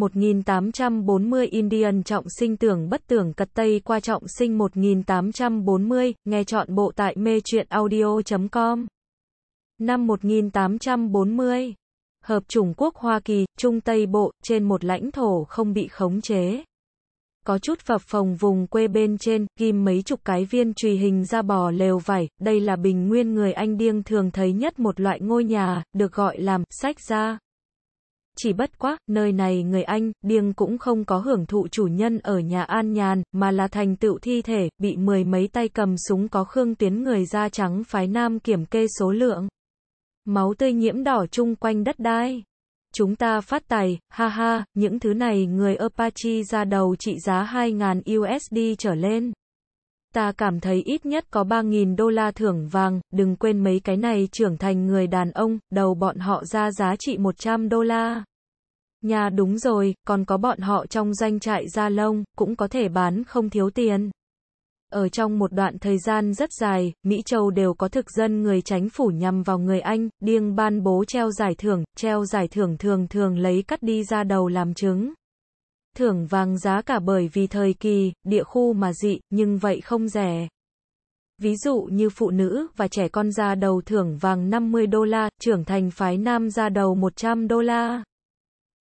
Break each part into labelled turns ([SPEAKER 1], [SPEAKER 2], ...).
[SPEAKER 1] 1840 Indian trọng sinh tưởng bất tưởng cật tây qua trọng sinh 1840, nghe chọn bộ tại mê truyện audio.com. Năm 1840, Hợp Trung quốc Hoa Kỳ, Trung Tây Bộ, trên một lãnh thổ không bị khống chế. Có chút phập phòng vùng quê bên trên, ghim mấy chục cái viên trùy hình ra bò lều vải, đây là bình nguyên người Anh điêng thường thấy nhất một loại ngôi nhà, được gọi làm sách ra chỉ bất quá, nơi này người Anh, điêng cũng không có hưởng thụ chủ nhân ở nhà an nhàn, mà là thành tựu thi thể, bị mười mấy tay cầm súng có khương tiến người da trắng phái nam kiểm kê số lượng. Máu tươi nhiễm đỏ chung quanh đất đai. Chúng ta phát tài, ha ha, những thứ này người Apache ra đầu trị giá 2.000 USD trở lên ta cảm thấy ít nhất có 3.000 đô la thưởng vàng, đừng quên mấy cái này trưởng thành người đàn ông, đầu bọn họ ra giá trị 100 đô la. Nhà đúng rồi, còn có bọn họ trong danh trại da lông, cũng có thể bán không thiếu tiền. Ở trong một đoạn thời gian rất dài, Mỹ Châu đều có thực dân người tránh phủ nhằm vào người Anh, điêng ban bố treo giải thưởng, treo giải thưởng thường thường lấy cắt đi ra đầu làm chứng thưởng vàng giá cả bởi vì thời kỳ, địa khu mà dị, nhưng vậy không rẻ. Ví dụ như phụ nữ và trẻ con ra đầu thưởng vàng 50 đô la, trưởng thành phái nam ra đầu 100 đô la.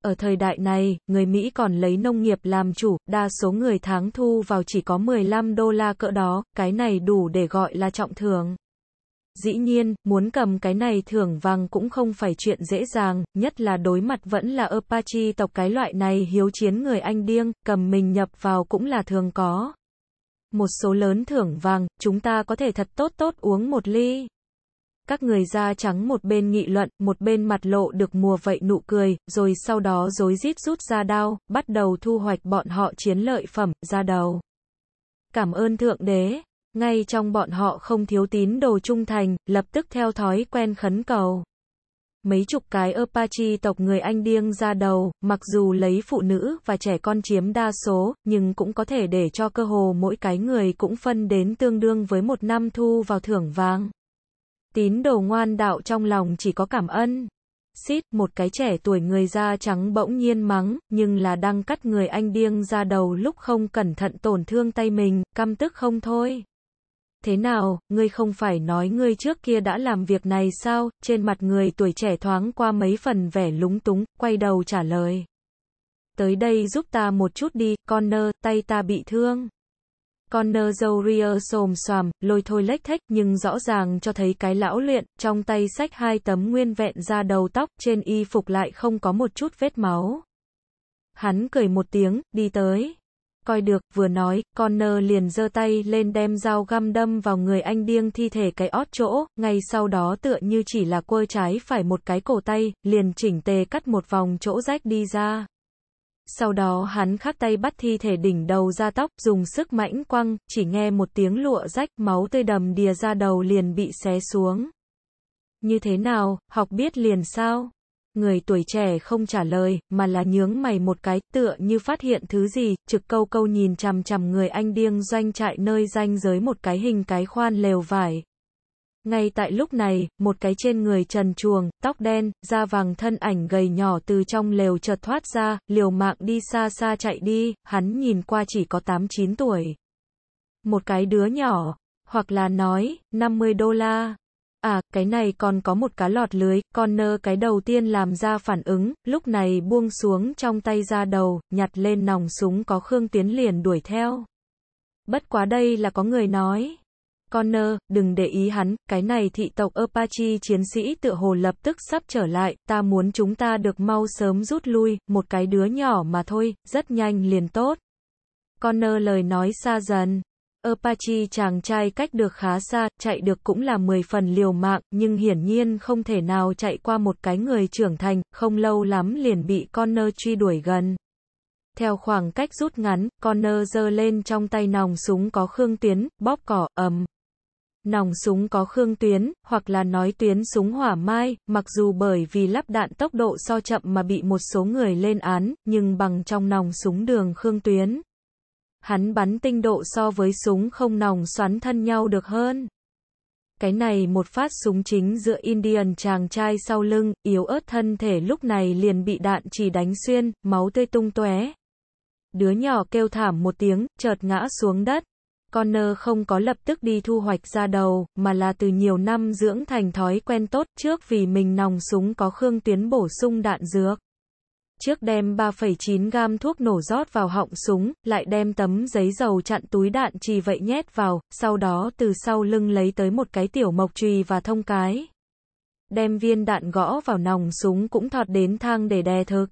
[SPEAKER 1] Ở thời đại này, người Mỹ còn lấy nông nghiệp làm chủ, đa số người tháng thu vào chỉ có 15 đô la cỡ đó, cái này đủ để gọi là trọng thưởng. Dĩ nhiên, muốn cầm cái này thưởng vàng cũng không phải chuyện dễ dàng, nhất là đối mặt vẫn là Apache tộc cái loại này hiếu chiến người anh điêng, cầm mình nhập vào cũng là thường có. Một số lớn thưởng vàng, chúng ta có thể thật tốt tốt uống một ly. Các người da trắng một bên nghị luận, một bên mặt lộ được mùa vậy nụ cười, rồi sau đó dối rít rút ra đao, bắt đầu thu hoạch bọn họ chiến lợi phẩm, ra đầu. Cảm ơn Thượng Đế ngay trong bọn họ không thiếu tín đồ trung thành, lập tức theo thói quen khấn cầu. Mấy chục cái Apache tộc người Anh điêng ra đầu, mặc dù lấy phụ nữ và trẻ con chiếm đa số, nhưng cũng có thể để cho cơ hồ mỗi cái người cũng phân đến tương đương với một năm thu vào thưởng vàng. Tín đồ ngoan đạo trong lòng chỉ có cảm ơn. Xít, một cái trẻ tuổi người da trắng bỗng nhiên mắng, nhưng là đang cắt người anh điêng ra đầu lúc không cẩn thận tổn thương tay mình, căm tức không thôi thế nào, ngươi không phải nói ngươi trước kia đã làm việc này sao, trên mặt người tuổi trẻ thoáng qua mấy phần vẻ lúng túng, quay đầu trả lời. Tới đây giúp ta một chút đi, Connor, tay ta bị thương. Connor Zourier xồm xoàm, lôi thôi lách thách, nhưng rõ ràng cho thấy cái lão luyện, trong tay sách hai tấm nguyên vẹn ra đầu tóc, trên y phục lại không có một chút vết máu. Hắn cười một tiếng, đi tới coi được, vừa nói, Connor liền giơ tay lên đem dao găm đâm vào người anh điêng thi thể cái ót chỗ, ngay sau đó tựa như chỉ là quơ trái phải một cái cổ tay, liền chỉnh tề cắt một vòng chỗ rách đi ra. Sau đó hắn khắc tay bắt thi thể đỉnh đầu ra tóc, dùng sức mãnh quăng, chỉ nghe một tiếng lụa rách, máu tươi đầm đìa ra đầu liền bị xé xuống. Như thế nào, học biết liền sao? Người tuổi trẻ không trả lời, mà là nhướng mày một cái, tựa như phát hiện thứ gì, trực câu câu nhìn chằm chằm người anh điêng doanh trại nơi danh giới một cái hình cái khoan lều vải. Ngay tại lúc này, một cái trên người trần chuồng, tóc đen, da vàng thân ảnh gầy nhỏ từ trong lều chợt thoát ra, liều mạng đi xa xa chạy đi, hắn nhìn qua chỉ có 8-9 tuổi. Một cái đứa nhỏ, hoặc là nói, 50 đô la à, cái này còn có một cá lọt lưới, con nơ cái đầu tiên làm ra phản ứng, lúc này buông xuống trong tay ra đầu, nhặt lên nòng súng có Khương Tiến liền đuổi theo. Bất quá đây là có người nói. con nơ đừng để ý hắn, cái này thị tộc Apache chiến sĩ tự hồ lập tức sắp trở lại, ta muốn chúng ta được mau sớm rút lui, một cái đứa nhỏ mà thôi, rất nhanh liền tốt. con nơ lời nói xa dần. Apache chàng trai cách được khá xa, chạy được cũng là 10 phần liều mạng, nhưng hiển nhiên không thể nào chạy qua một cái người trưởng thành, không lâu lắm liền bị Connor truy đuổi gần. Theo khoảng cách rút ngắn, Connor giơ lên trong tay nòng súng có khương tuyến, bóp cỏ, ầm. Nòng súng có khương tuyến, hoặc là nói tuyến súng hỏa mai, mặc dù bởi vì lắp đạn tốc độ so chậm mà bị một số người lên án, nhưng bằng trong nòng súng đường khương tuyến hắn bắn tinh độ so với súng không nòng xoắn thân nhau được hơn. Cái này một phát súng chính giữa Indian chàng trai sau lưng, yếu ớt thân thể lúc này liền bị đạn chỉ đánh xuyên, máu tươi tung tóe. Đứa nhỏ kêu thảm một tiếng, chợt ngã xuống đất. Connor không có lập tức đi thu hoạch ra đầu, mà là từ nhiều năm dưỡng thành thói quen tốt trước vì mình nòng súng có khương tuyến bổ sung đạn dược. Trước đem 3,9 gam thuốc nổ rót vào họng súng, lại đem tấm giấy dầu chặn túi đạn trì vậy nhét vào, sau đó từ sau lưng lấy tới một cái tiểu mộc trùy và thông cái. Đem viên đạn gõ vào nòng súng cũng thọt đến thang để đè thực.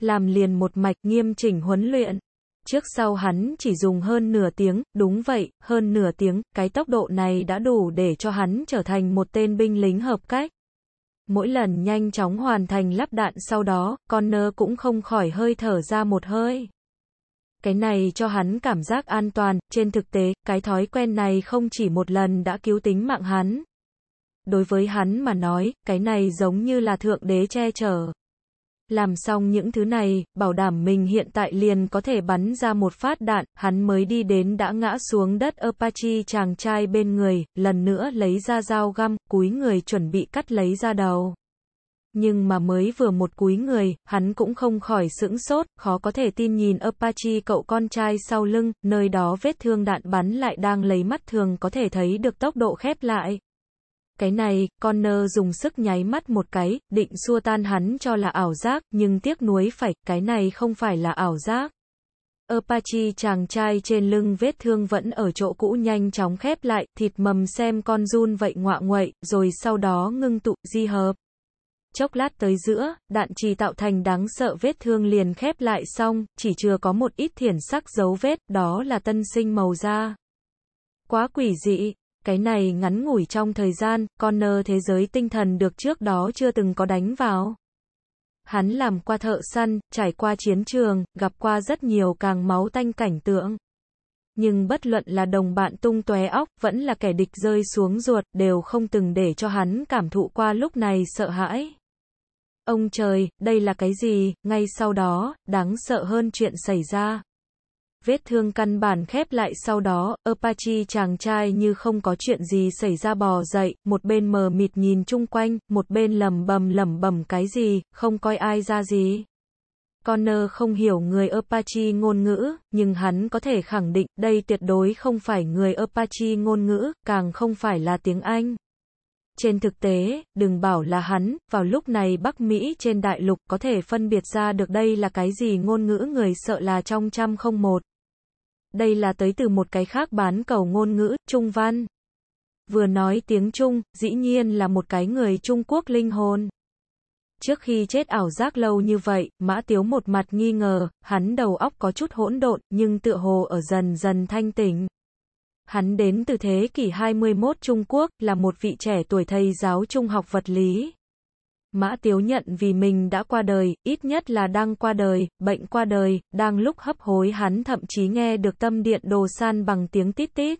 [SPEAKER 1] Làm liền một mạch nghiêm chỉnh huấn luyện. Trước sau hắn chỉ dùng hơn nửa tiếng, đúng vậy, hơn nửa tiếng, cái tốc độ này đã đủ để cho hắn trở thành một tên binh lính hợp cách. Mỗi lần nhanh chóng hoàn thành lắp đạn sau đó, con nơ cũng không khỏi hơi thở ra một hơi. Cái này cho hắn cảm giác an toàn, trên thực tế, cái thói quen này không chỉ một lần đã cứu tính mạng hắn. Đối với hắn mà nói, cái này giống như là thượng đế che chở. Làm xong những thứ này, bảo đảm mình hiện tại liền có thể bắn ra một phát đạn, hắn mới đi đến đã ngã xuống đất Apache chàng trai bên người, lần nữa lấy ra dao găm, cúi người chuẩn bị cắt lấy ra đầu. Nhưng mà mới vừa một cúi người, hắn cũng không khỏi sững sốt, khó có thể tin nhìn Apache cậu con trai sau lưng, nơi đó vết thương đạn bắn lại đang lấy mắt thường có thể thấy được tốc độ khép lại. Cái này, Connor dùng sức nháy mắt một cái, định xua tan hắn cho là ảo giác, nhưng tiếc nuối phải, cái này không phải là ảo giác. Apache chàng trai trên lưng vết thương vẫn ở chỗ cũ nhanh chóng khép lại, thịt mầm xem con run vậy ngọa nguậy, rồi sau đó ngưng tụ, di hợp. Chốc lát tới giữa, đạn trì tạo thành đáng sợ vết thương liền khép lại xong, chỉ chưa có một ít thiển sắc dấu vết, đó là tân sinh màu da. Quá quỷ dị, cái này ngắn ngủi trong thời gian, con nơ thế giới tinh thần được trước đó chưa từng có đánh vào. Hắn làm qua thợ săn, trải qua chiến trường, gặp qua rất nhiều càng máu tanh cảnh tượng. Nhưng bất luận là đồng bạn tung tóe óc, vẫn là kẻ địch rơi xuống ruột, đều không từng để cho hắn cảm thụ qua lúc này sợ hãi. Ông trời, đây là cái gì, ngay sau đó, đáng sợ hơn chuyện xảy ra vết thương căn bản khép lại sau đó, Apache chàng trai như không có chuyện gì xảy ra bò dậy, một bên mờ mịt nhìn chung quanh, một bên lầm bầm lầm bầm cái gì, không coi ai ra gì. Connor không hiểu người Apache ngôn ngữ, nhưng hắn có thể khẳng định đây tuyệt đối không phải người Apache ngôn ngữ, càng không phải là tiếng Anh. Trên thực tế, đừng bảo là hắn, vào lúc này Bắc Mỹ trên đại lục có thể phân biệt ra được đây là cái gì ngôn ngữ người sợ là trong trăm không một đây là tới từ một cái khác bán cầu ngôn ngữ, Trung Văn. Vừa nói tiếng Trung, dĩ nhiên là một cái người Trung Quốc linh hồn. Trước khi chết ảo giác lâu như vậy, Mã Tiếu một mặt nghi ngờ, hắn đầu óc có chút hỗn độn, nhưng tựa hồ ở dần dần thanh tỉnh. Hắn đến từ thế kỷ 21 Trung Quốc, là một vị trẻ tuổi thầy giáo trung học vật lý. Mã Tiếu nhận vì mình đã qua đời, ít nhất là đang qua đời, bệnh qua đời, đang lúc hấp hối hắn thậm chí nghe được tâm điện đồ san bằng tiếng tít tít.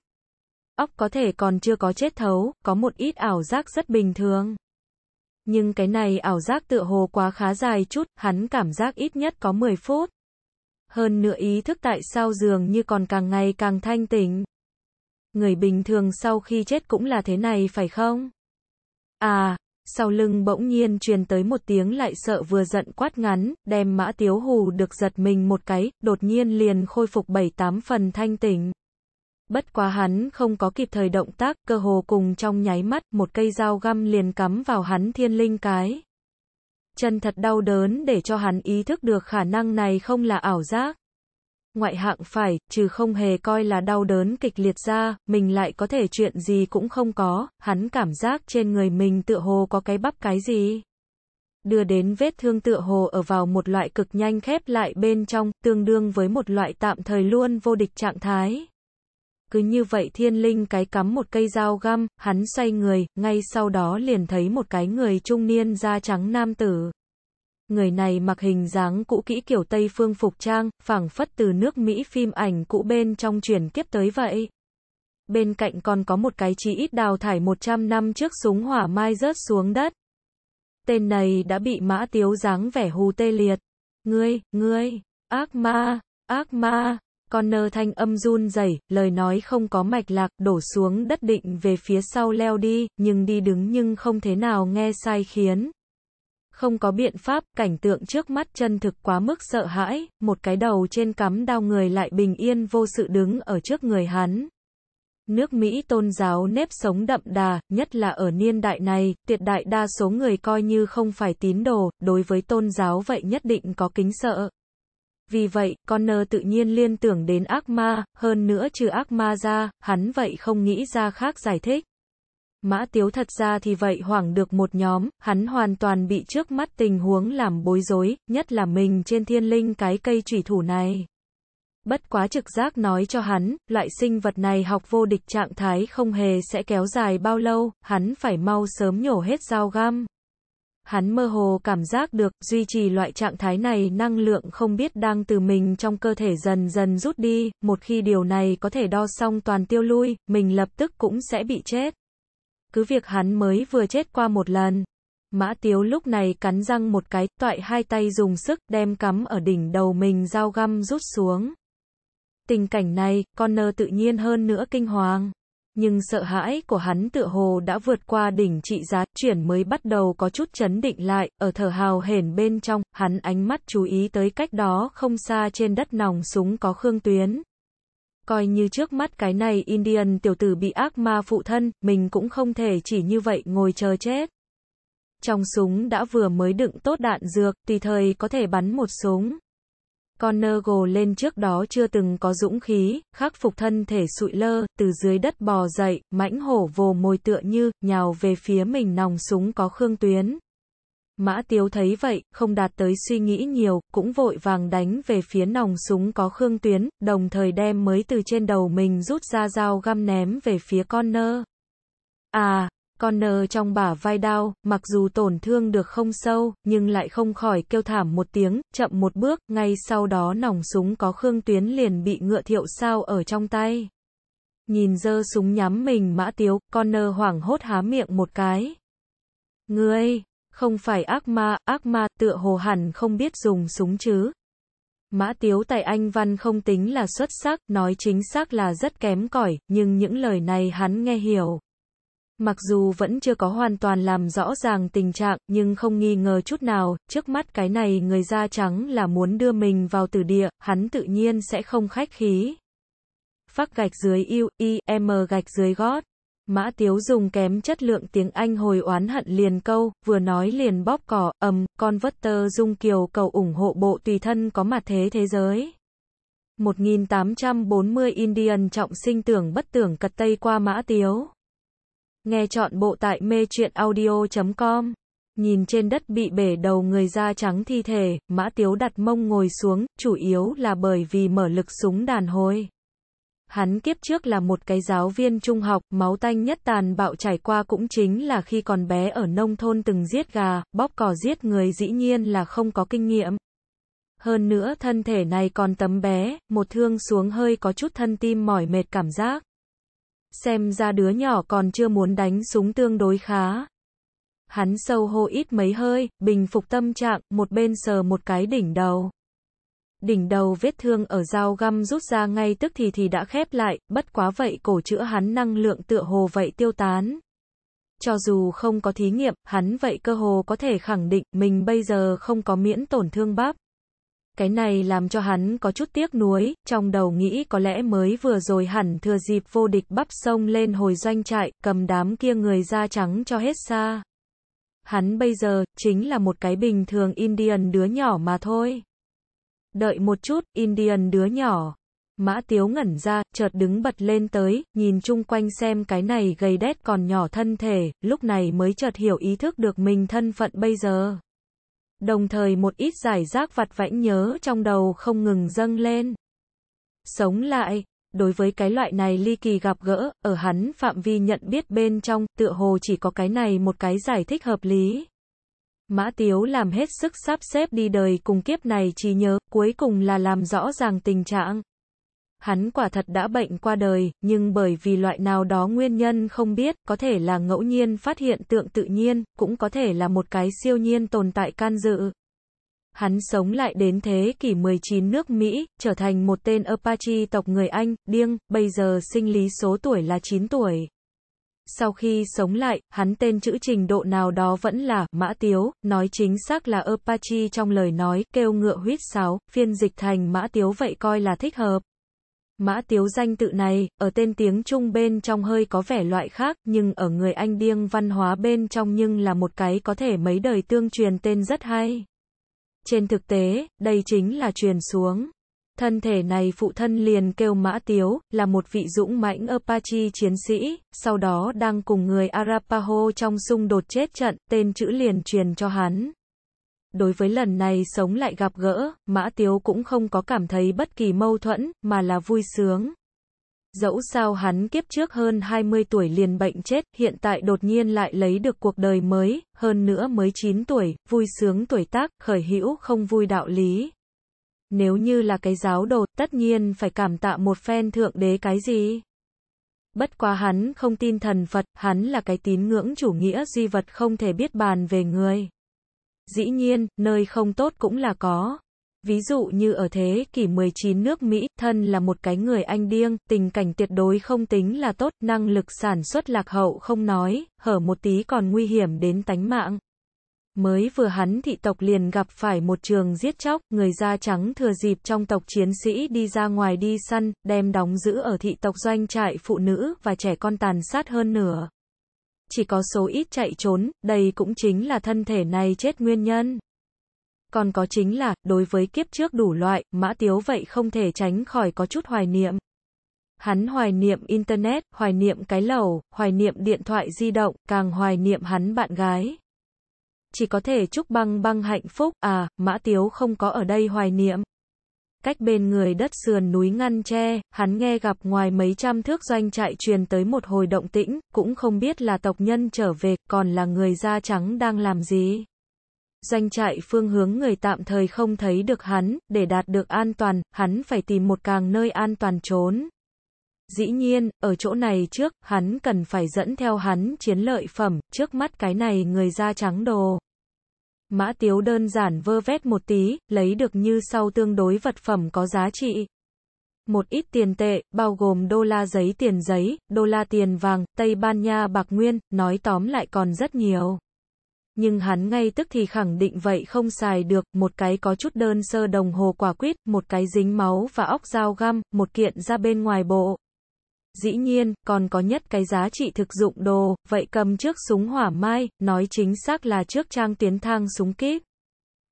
[SPEAKER 1] Ốc có thể còn chưa có chết thấu, có một ít ảo giác rất bình thường. Nhưng cái này ảo giác tựa hồ quá khá dài chút, hắn cảm giác ít nhất có 10 phút. Hơn nữa ý thức tại sao giường như còn càng ngày càng thanh tỉnh. Người bình thường sau khi chết cũng là thế này phải không? À, sau lưng bỗng nhiên truyền tới một tiếng lại sợ vừa giận quát ngắn, đem mã tiếu hù được giật mình một cái, đột nhiên liền khôi phục bảy tám phần thanh tỉnh. Bất quá hắn không có kịp thời động tác, cơ hồ cùng trong nháy mắt, một cây dao găm liền cắm vào hắn thiên linh cái. Chân thật đau đớn để cho hắn ý thức được khả năng này không là ảo giác ngoại hạng phải, trừ không hề coi là đau đớn kịch liệt ra, mình lại có thể chuyện gì cũng không có, hắn cảm giác trên người mình tựa hồ có cái bắp cái gì. Đưa đến vết thương tựa hồ ở vào một loại cực nhanh khép lại bên trong, tương đương với một loại tạm thời luôn vô địch trạng thái. Cứ như vậy thiên linh cái cắm một cây dao găm, hắn xoay người, ngay sau đó liền thấy một cái người trung niên da trắng nam tử. Người này mặc hình dáng cũ kỹ kiểu Tây phương phục trang, phảng phất từ nước Mỹ phim ảnh cũ bên trong truyền tiếp tới vậy. Bên cạnh còn có một cái chí ít đào thải 100 năm trước súng hỏa mai rớt xuống đất. Tên này đã bị mã tiếu dáng vẻ hù tê liệt. Ngươi, ngươi, ác ma, ác ma, Connor thanh âm run rẩy, lời nói không có mạch lạc, đổ xuống đất định về phía sau leo đi, nhưng đi đứng nhưng không thế nào nghe sai khiến không có biện pháp, cảnh tượng trước mắt chân thực quá mức sợ hãi, một cái đầu trên cắm đao người lại bình yên vô sự đứng ở trước người hắn. Nước Mỹ tôn giáo nếp sống đậm đà, nhất là ở niên đại này, tuyệt đại đa số người coi như không phải tín đồ, đối với tôn giáo vậy nhất định có kính sợ. Vì vậy, con nơ tự nhiên liên tưởng đến ác ma, hơn nữa trừ ác ma ra, hắn vậy không nghĩ ra khác giải thích. Mã Tiếu thật ra thì vậy hoảng được một nhóm, hắn hoàn toàn bị trước mắt tình huống làm bối rối, nhất là mình trên thiên linh cái cây trùy thủ này. Bất quá trực giác nói cho hắn, loại sinh vật này học vô địch trạng thái không hề sẽ kéo dài bao lâu, hắn phải mau sớm nhổ hết dao gam. Hắn mơ hồ cảm giác được, duy trì loại trạng thái này năng lượng không biết đang từ mình trong cơ thể dần dần rút đi, một khi điều này có thể đo xong toàn tiêu lui, mình lập tức cũng sẽ bị chết cứ việc hắn mới vừa chết qua một lần. Mã Tiếu lúc này cắn răng một cái, toại hai tay dùng sức, đem cắm ở đỉnh đầu mình dao găm rút xuống. Tình cảnh này, con nơ tự nhiên hơn nữa kinh hoàng. Nhưng sợ hãi của hắn tựa hồ đã vượt qua đỉnh trị giá, chuyển mới bắt đầu có chút chấn định lại, ở thở hào hển bên trong, hắn ánh mắt chú ý tới cách đó không xa trên đất nòng súng có khương tuyến. Coi như trước mắt cái này Indian tiểu tử bị ác ma phụ thân, mình cũng không thể chỉ như vậy ngồi chờ chết. Trong súng đã vừa mới đựng tốt đạn dược, tùy thời có thể bắn một súng. Connor gồ lên trước đó chưa từng có dũng khí, khắc phục thân thể sụi lơ, từ dưới đất bò dậy, mãnh hổ vồ môi tựa như, nhào về phía mình nòng súng có khương tuyến. Mã Tiếu thấy vậy, không đạt tới suy nghĩ nhiều, cũng vội vàng đánh về phía nòng súng có Khương Tuyến, đồng thời đem mới từ trên đầu mình rút ra dao găm ném về phía Con Nơ. À, Con Nơ trong bả vai đau, mặc dù tổn thương được không sâu, nhưng lại không khỏi kêu thảm một tiếng, chậm một bước, ngay sau đó nòng súng có Khương Tuyến liền bị ngựa thiệu sao ở trong tay. Nhìn dơ súng nhắm mình Mã Tiếu, Nơ hoảng hốt há miệng một cái. Ngươi! Không phải ác ma, ác ma tựa hồ hẳn không biết dùng súng chứ. Mã Tiếu tại Anh Văn không tính là xuất sắc, nói chính xác là rất kém cỏi, nhưng những lời này hắn nghe hiểu. Mặc dù vẫn chưa có hoàn toàn làm rõ ràng tình trạng, nhưng không nghi ngờ chút nào, trước mắt cái này người da trắng là muốn đưa mình vào tử địa, hắn tự nhiên sẽ không khách khí. phác gạch dưới U, I, M gạch dưới gót. Mã Tiếu dùng kém chất lượng tiếng Anh hồi oán hận liền câu, vừa nói liền bóp cỏ, ầm, con tơ Dung Kiều cầu ủng hộ bộ tùy thân có mặt thế thế giới. 1840 Indian trọng sinh tưởng bất tưởng cật tây qua Mã Tiếu. Nghe chọn bộ tại mê truyện audio.com. Nhìn trên đất bị bể đầu người da trắng thi thể, Mã Tiếu đặt mông ngồi xuống, chủ yếu là bởi vì mở lực súng đàn hồi. Hắn kiếp trước là một cái giáo viên trung học, máu tanh nhất tàn bạo trải qua cũng chính là khi còn bé ở nông thôn từng giết gà, bóp cò giết người dĩ nhiên là không có kinh nghiệm. Hơn nữa thân thể này còn tấm bé, một thương xuống hơi có chút thân tim mỏi mệt cảm giác. Xem ra đứa nhỏ còn chưa muốn đánh súng tương đối khá. Hắn sâu hô ít mấy hơi, bình phục tâm trạng, một bên sờ một cái đỉnh đầu đỉnh đầu vết thương ở dao găm rút ra ngay tức thì thì đã khép lại, bất quá vậy cổ chữa hắn năng lượng tựa hồ vậy tiêu tán. Cho dù không có thí nghiệm, hắn vậy cơ hồ có thể khẳng định mình bây giờ không có miễn tổn thương bắp. Cái này làm cho hắn có chút tiếc nuối, trong đầu nghĩ có lẽ mới vừa rồi hẳn thừa dịp vô địch bắp sông lên hồi doanh trại, cầm đám kia người da trắng cho hết xa. Hắn bây giờ, chính là một cái bình thường Indian đứa nhỏ mà thôi. Đợi một chút, Indian đứa nhỏ. Mã Tiếu ngẩn ra, chợt đứng bật lên tới, nhìn chung quanh xem cái này gầy đét còn nhỏ thân thể, lúc này mới chợt hiểu ý thức được mình thân phận bây giờ. Đồng thời một ít giải rác vặt vãnh nhớ trong đầu không ngừng dâng lên. Sống lại, đối với cái loại này ly kỳ gặp gỡ, ở hắn phạm vi nhận biết bên trong, tựa hồ chỉ có cái này một cái giải thích hợp lý. Mã Tiếu làm hết sức sắp xếp đi đời cùng kiếp này chỉ nhớ, cuối cùng là làm rõ ràng tình trạng. Hắn quả thật đã bệnh qua đời, nhưng bởi vì loại nào đó nguyên nhân không biết, có thể là ngẫu nhiên phát hiện tượng tự nhiên, cũng có thể là một cái siêu nhiên tồn tại can dự. Hắn sống lại đến thế kỷ 19 nước Mỹ, trở thành một tên Apache tộc người Anh, điêng, bây giờ sinh lý số tuổi là 9 tuổi. Sau khi sống lại, hắn tên chữ trình độ nào đó vẫn là Mã Tiếu, nói chính xác là Apache trong lời nói, kêu ngựa huyết sáo, phiên dịch thành Mã Tiếu vậy coi là thích hợp. Mã Tiếu danh tự này, ở tên tiếng Trung bên trong hơi có vẻ loại khác, nhưng ở người Anh điêng văn hóa bên trong nhưng là một cái có thể mấy đời tương truyền tên rất hay. Trên thực tế, đây chính là truyền xuống. Thân thể này phụ thân liền kêu Mã Tiếu, là một vị dũng mãnh Apache chiến sĩ, sau đó đang cùng người Arapaho trong xung đột chết trận, tên chữ liền truyền cho hắn. Đối với lần này sống lại gặp gỡ, Mã Tiếu cũng không có cảm thấy bất kỳ mâu thuẫn, mà là vui sướng. Dẫu sao hắn kiếp trước hơn 20 tuổi liền bệnh chết, hiện tại đột nhiên lại lấy được cuộc đời mới, hơn nữa mới 9 tuổi, vui sướng tuổi tác, khởi hữu không vui đạo lý nếu như là cái giáo đồ, tất nhiên phải cảm tạ một phen thượng đế cái gì. Bất quá hắn không tin thần Phật, hắn là cái tín ngưỡng chủ nghĩa duy vật không thể biết bàn về người. Dĩ nhiên, nơi không tốt cũng là có. Ví dụ như ở thế kỷ 19 nước Mỹ, thân là một cái người anh điêng, tình cảnh tuyệt đối không tính là tốt, năng lực sản xuất lạc hậu không nói, hở một tí còn nguy hiểm đến tánh mạng. Mới vừa hắn thị tộc liền gặp phải một trường giết chóc, người da trắng thừa dịp trong tộc chiến sĩ đi ra ngoài đi săn, đem đóng giữ ở thị tộc doanh trại phụ nữ và trẻ con tàn sát hơn nửa. Chỉ có số ít chạy trốn, đây cũng chính là thân thể này chết nguyên nhân. Còn có chính là, đối với kiếp trước đủ loại, mã tiếu vậy không thể tránh khỏi có chút hoài niệm. Hắn hoài niệm Internet, hoài niệm cái lầu, hoài niệm điện thoại di động, càng hoài niệm hắn bạn gái chỉ có thể chúc băng băng hạnh phúc, à, mã tiếu không có ở đây hoài niệm. Cách bên người đất sườn núi ngăn tre, hắn nghe gặp ngoài mấy trăm thước doanh trại truyền tới một hồi động tĩnh, cũng không biết là tộc nhân trở về, còn là người da trắng đang làm gì. Doanh trại phương hướng người tạm thời không thấy được hắn, để đạt được an toàn, hắn phải tìm một càng nơi an toàn trốn. Dĩ nhiên, ở chỗ này trước, hắn cần phải dẫn theo hắn chiến lợi phẩm, trước mắt cái này người da trắng đồ. Mã Tiếu đơn giản vơ vét một tí, lấy được như sau tương đối vật phẩm có giá trị. Một ít tiền tệ, bao gồm đô la giấy tiền giấy, đô la tiền vàng, Tây Ban Nha bạc nguyên, nói tóm lại còn rất nhiều. Nhưng hắn ngay tức thì khẳng định vậy không xài được, một cái có chút đơn sơ đồng hồ quả quyết một cái dính máu và óc dao găm, một kiện ra bên ngoài bộ. Dĩ nhiên, còn có nhất cái giá trị thực dụng đồ, vậy cầm trước súng hỏa mai, nói chính xác là trước trang tiến thang súng kíp.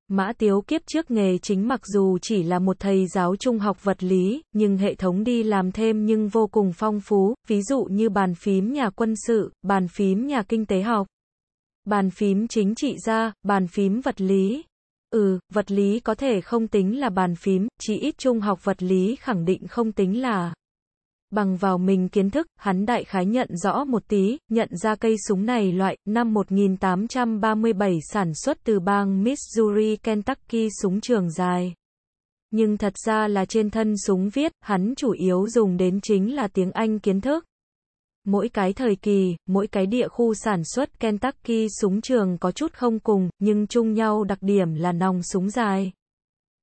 [SPEAKER 1] Mã Tiếu Kiếp trước nghề chính mặc dù chỉ là một thầy giáo trung học vật lý, nhưng hệ thống đi làm thêm nhưng vô cùng phong phú, ví dụ như bàn phím nhà quân sự, bàn phím nhà kinh tế học, bàn phím chính trị gia, bàn phím vật lý. Ừ, vật lý có thể không tính là bàn phím, chỉ ít trung học vật lý khẳng định không tính là bằng vào mình kiến thức, hắn đại khái nhận rõ một tí, nhận ra cây súng này loại, năm 1837 sản xuất từ bang Missouri Kentucky súng trường dài. Nhưng thật ra là trên thân súng viết, hắn chủ yếu dùng đến chính là tiếng Anh kiến thức. Mỗi cái thời kỳ, mỗi cái địa khu sản xuất Kentucky súng trường có chút không cùng, nhưng chung nhau đặc điểm là nòng súng dài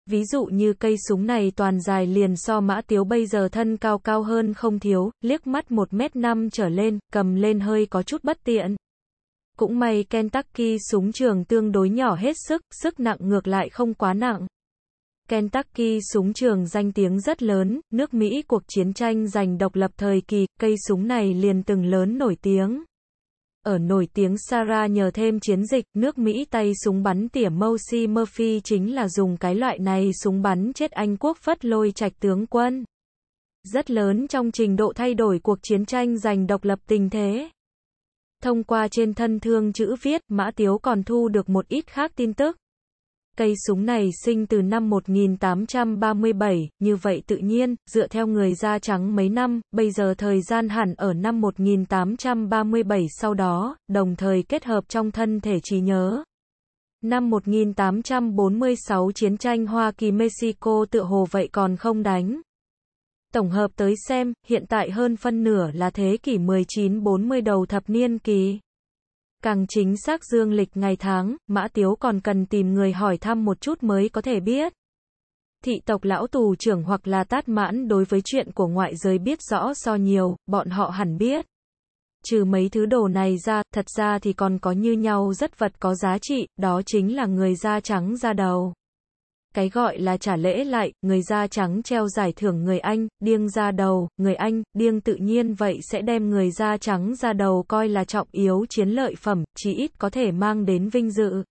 [SPEAKER 1] ví dụ như cây súng này toàn dài liền so mã tiếu bây giờ thân cao cao hơn không thiếu, liếc mắt 1 mét 5 trở lên, cầm lên hơi có chút bất tiện. Cũng may Kentucky súng trường tương đối nhỏ hết sức, sức nặng ngược lại không quá nặng. Kentucky súng trường danh tiếng rất lớn, nước Mỹ cuộc chiến tranh giành độc lập thời kỳ, cây súng này liền từng lớn nổi tiếng ở nổi tiếng Sarah nhờ thêm chiến dịch, nước Mỹ tay súng bắn tỉa Mousy Murphy chính là dùng cái loại này súng bắn chết Anh quốc phất lôi trạch tướng quân. Rất lớn trong trình độ thay đổi cuộc chiến tranh giành độc lập tình thế. Thông qua trên thân thương chữ viết, Mã Tiếu còn thu được một ít khác tin tức cây súng này sinh từ năm 1837, như vậy tự nhiên, dựa theo người da trắng mấy năm, bây giờ thời gian hẳn ở năm 1837 sau đó, đồng thời kết hợp trong thân thể trí nhớ. Năm 1846 chiến tranh Hoa Kỳ-Mexico tựa hồ vậy còn không đánh. Tổng hợp tới xem, hiện tại hơn phân nửa là thế kỷ 19 40 đầu thập niên kỳ. Càng chính xác dương lịch ngày tháng, Mã Tiếu còn cần tìm người hỏi thăm một chút mới có thể biết. Thị tộc lão tù trưởng hoặc là tát mãn đối với chuyện của ngoại giới biết rõ so nhiều, bọn họ hẳn biết. Trừ mấy thứ đồ này ra, thật ra thì còn có như nhau rất vật có giá trị, đó chính là người da trắng da đầu. Cái gọi là trả lễ lại, người da trắng treo giải thưởng người Anh, điêng da đầu, người Anh, điêng tự nhiên vậy sẽ đem người da trắng da đầu coi là trọng yếu chiến lợi phẩm, chỉ ít có thể mang đến vinh dự.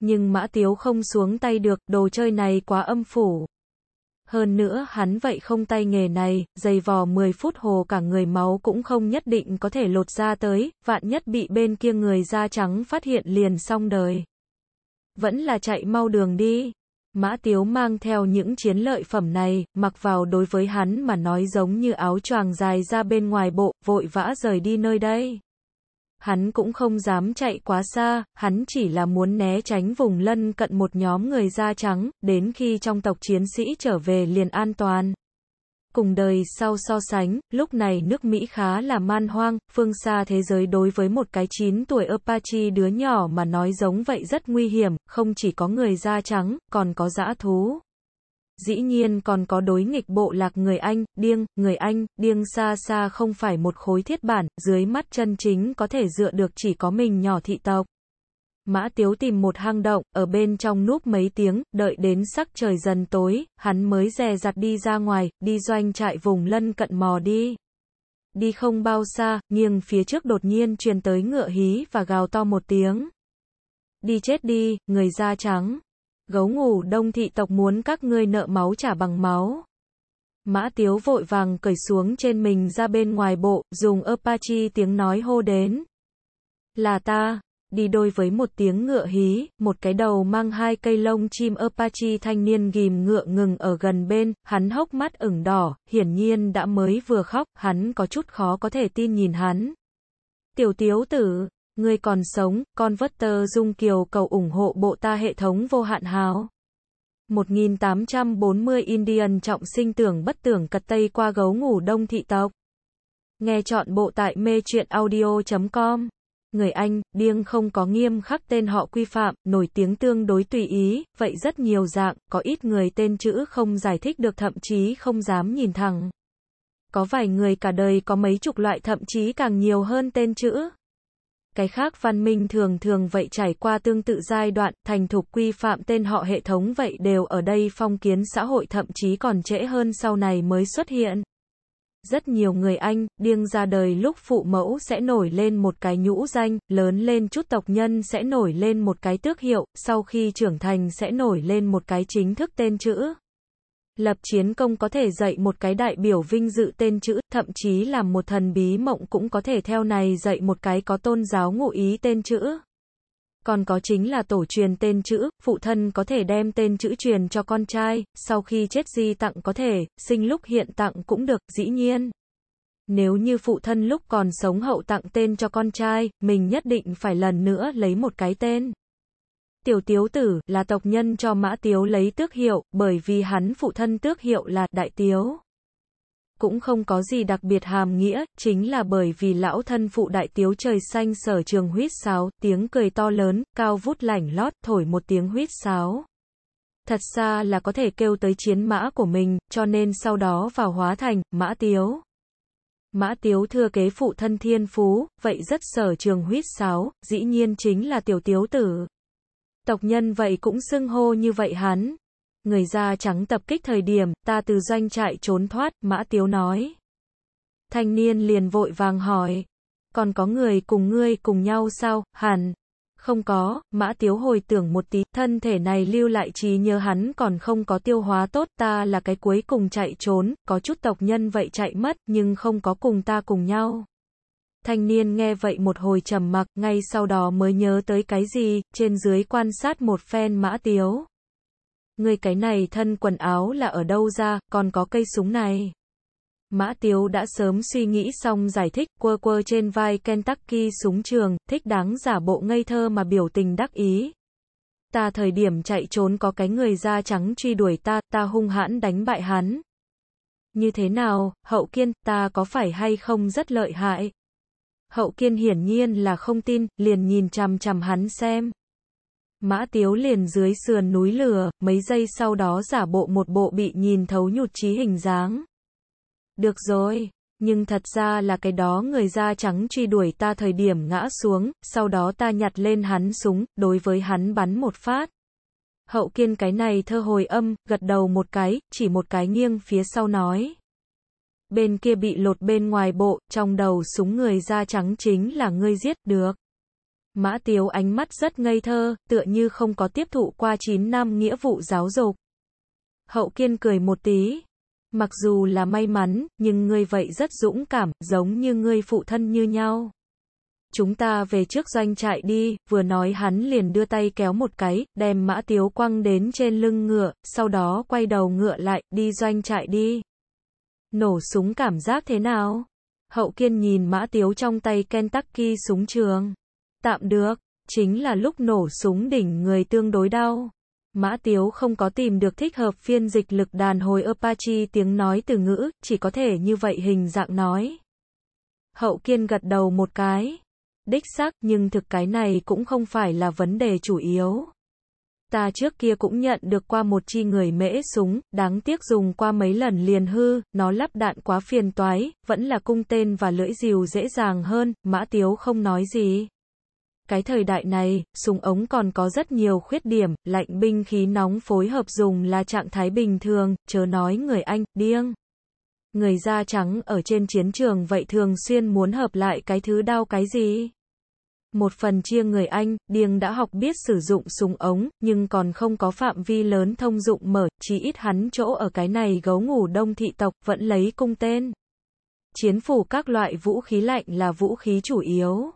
[SPEAKER 1] Nhưng Mã Tiếu không xuống tay được, đồ chơi này quá âm phủ. Hơn nữa, hắn vậy không tay nghề này, dày vò 10 phút hồ cả người máu cũng không nhất định có thể lột ra tới, vạn nhất bị bên kia người da trắng phát hiện liền xong đời. Vẫn là chạy mau đường đi. Mã Tiếu mang theo những chiến lợi phẩm này, mặc vào đối với hắn mà nói giống như áo choàng dài ra bên ngoài bộ, vội vã rời đi nơi đây. Hắn cũng không dám chạy quá xa, hắn chỉ là muốn né tránh vùng lân cận một nhóm người da trắng, đến khi trong tộc chiến sĩ trở về liền an toàn cùng đời sau so sánh, lúc này nước Mỹ khá là man hoang, phương xa thế giới đối với một cái 9 tuổi Apache đứa nhỏ mà nói giống vậy rất nguy hiểm, không chỉ có người da trắng, còn có dã thú. Dĩ nhiên còn có đối nghịch bộ lạc người Anh, điêng, người Anh, điêng xa xa không phải một khối thiết bản, dưới mắt chân chính có thể dựa được chỉ có mình nhỏ thị tộc. Mã Tiếu tìm một hang động, ở bên trong núp mấy tiếng, đợi đến sắc trời dần tối, hắn mới dè dặt đi ra ngoài, đi doanh trại vùng lân cận mò đi. Đi không bao xa, nghiêng phía trước đột nhiên truyền tới ngựa hí và gào to một tiếng. Đi chết đi, người da trắng. Gấu ngủ đông thị tộc muốn các ngươi nợ máu trả bằng máu. Mã Tiếu vội vàng cởi xuống trên mình ra bên ngoài bộ, dùng Apache tiếng nói hô đến. Là ta, đi đôi với một tiếng ngựa hí, một cái đầu mang hai cây lông chim Apache thanh niên ghim ngựa ngừng ở gần bên, hắn hốc mắt ửng đỏ, hiển nhiên đã mới vừa khóc, hắn có chút khó có thể tin nhìn hắn. Tiểu tiếu tử, ngươi còn sống, con vất tơ dung kiều cầu ủng hộ bộ ta hệ thống vô hạn hào. 1840 Indian trọng sinh tưởng bất tưởng cật tây qua gấu ngủ đông thị tộc. Nghe chọn bộ tại mê truyện audio.com người Anh, điêng không có nghiêm khắc tên họ quy phạm, nổi tiếng tương đối tùy ý, vậy rất nhiều dạng, có ít người tên chữ không giải thích được thậm chí không dám nhìn thẳng. Có vài người cả đời có mấy chục loại thậm chí càng nhiều hơn tên chữ. Cái khác văn minh thường thường vậy trải qua tương tự giai đoạn, thành thục quy phạm tên họ hệ thống vậy đều ở đây phong kiến xã hội thậm chí còn trễ hơn sau này mới xuất hiện rất nhiều người Anh, điêng ra đời lúc phụ mẫu sẽ nổi lên một cái nhũ danh, lớn lên chút tộc nhân sẽ nổi lên một cái tước hiệu, sau khi trưởng thành sẽ nổi lên một cái chính thức tên chữ. Lập chiến công có thể dạy một cái đại biểu vinh dự tên chữ, thậm chí làm một thần bí mộng cũng có thể theo này dạy một cái có tôn giáo ngụ ý tên chữ còn có chính là tổ truyền tên chữ, phụ thân có thể đem tên chữ truyền cho con trai, sau khi chết di tặng có thể, sinh lúc hiện tặng cũng được, dĩ nhiên. Nếu như phụ thân lúc còn sống hậu tặng tên cho con trai, mình nhất định phải lần nữa lấy một cái tên. Tiểu Tiếu Tử là tộc nhân cho Mã Tiếu lấy tước hiệu, bởi vì hắn phụ thân tước hiệu là Đại Tiếu cũng không có gì đặc biệt hàm nghĩa, chính là bởi vì lão thân phụ đại tiếu trời xanh sở trường huyết sáo, tiếng cười to lớn, cao vút lảnh lót, thổi một tiếng huyết sáo. Thật xa là có thể kêu tới chiến mã của mình, cho nên sau đó vào hóa thành, mã tiếu. Mã tiếu thừa kế phụ thân thiên phú, vậy rất sở trường huyết sáo, dĩ nhiên chính là tiểu tiếu tử. Tộc nhân vậy cũng xưng hô như vậy hắn người da trắng tập kích thời điểm, ta từ doanh trại trốn thoát, Mã Tiếu nói. Thanh niên liền vội vàng hỏi, còn có người cùng ngươi cùng nhau sao, hẳn. Không có, Mã Tiếu hồi tưởng một tí, thân thể này lưu lại trí nhớ hắn còn không có tiêu hóa tốt, ta là cái cuối cùng chạy trốn, có chút tộc nhân vậy chạy mất, nhưng không có cùng ta cùng nhau. Thanh niên nghe vậy một hồi trầm mặc, ngay sau đó mới nhớ tới cái gì, trên dưới quan sát một phen Mã Tiếu. Người cái này thân quần áo là ở đâu ra, còn có cây súng này. Mã Tiếu đã sớm suy nghĩ xong giải thích, quơ quơ trên vai Kentucky súng trường, thích đáng giả bộ ngây thơ mà biểu tình đắc ý. Ta thời điểm chạy trốn có cái người da trắng truy đuổi ta, ta hung hãn đánh bại hắn. Như thế nào, hậu kiên, ta có phải hay không rất lợi hại? Hậu kiên hiển nhiên là không tin, liền nhìn chằm chằm hắn xem. Mã Tiếu liền dưới sườn núi lửa, mấy giây sau đó giả bộ một bộ bị nhìn thấu nhụt trí hình dáng. Được rồi, nhưng thật ra là cái đó người da trắng truy đuổi ta thời điểm ngã xuống, sau đó ta nhặt lên hắn súng, đối với hắn bắn một phát. Hậu kiên cái này thơ hồi âm, gật đầu một cái, chỉ một cái nghiêng phía sau nói. Bên kia bị lột bên ngoài bộ, trong đầu súng người da trắng chính là ngươi giết được. Mã Tiếu ánh mắt rất ngây thơ, tựa như không có tiếp thụ qua 9 năm nghĩa vụ giáo dục. Hậu kiên cười một tí. Mặc dù là may mắn, nhưng ngươi vậy rất dũng cảm, giống như ngươi phụ thân như nhau. Chúng ta về trước doanh trại đi, vừa nói hắn liền đưa tay kéo một cái, đem mã tiếu quăng đến trên lưng ngựa, sau đó quay đầu ngựa lại, đi doanh trại đi. Nổ súng cảm giác thế nào? Hậu kiên nhìn mã tiếu trong tay Kentucky súng trường tạm được, chính là lúc nổ súng đỉnh người tương đối đau. Mã Tiếu không có tìm được thích hợp phiên dịch lực đàn hồi Apache tiếng nói từ ngữ, chỉ có thể như vậy hình dạng nói. Hậu kiên gật đầu một cái. Đích xác, nhưng thực cái này cũng không phải là vấn đề chủ yếu. Ta trước kia cũng nhận được qua một chi người mễ súng, đáng tiếc dùng qua mấy lần liền hư, nó lắp đạn quá phiền toái, vẫn là cung tên và lưỡi diều dễ dàng hơn, mã tiếu không nói gì. Cái thời đại này, súng ống còn có rất nhiều khuyết điểm, lạnh binh khí nóng phối hợp dùng là trạng thái bình thường, chớ nói người Anh, điêng. Người da trắng ở trên chiến trường vậy thường xuyên muốn hợp lại cái thứ đau cái gì? Một phần chia người Anh, Điêng đã học biết sử dụng súng ống, nhưng còn không có phạm vi lớn thông dụng mở, chỉ ít hắn chỗ ở cái này gấu ngủ đông thị tộc, vẫn lấy cung tên. Chiến phủ các loại vũ khí lạnh là vũ khí chủ yếu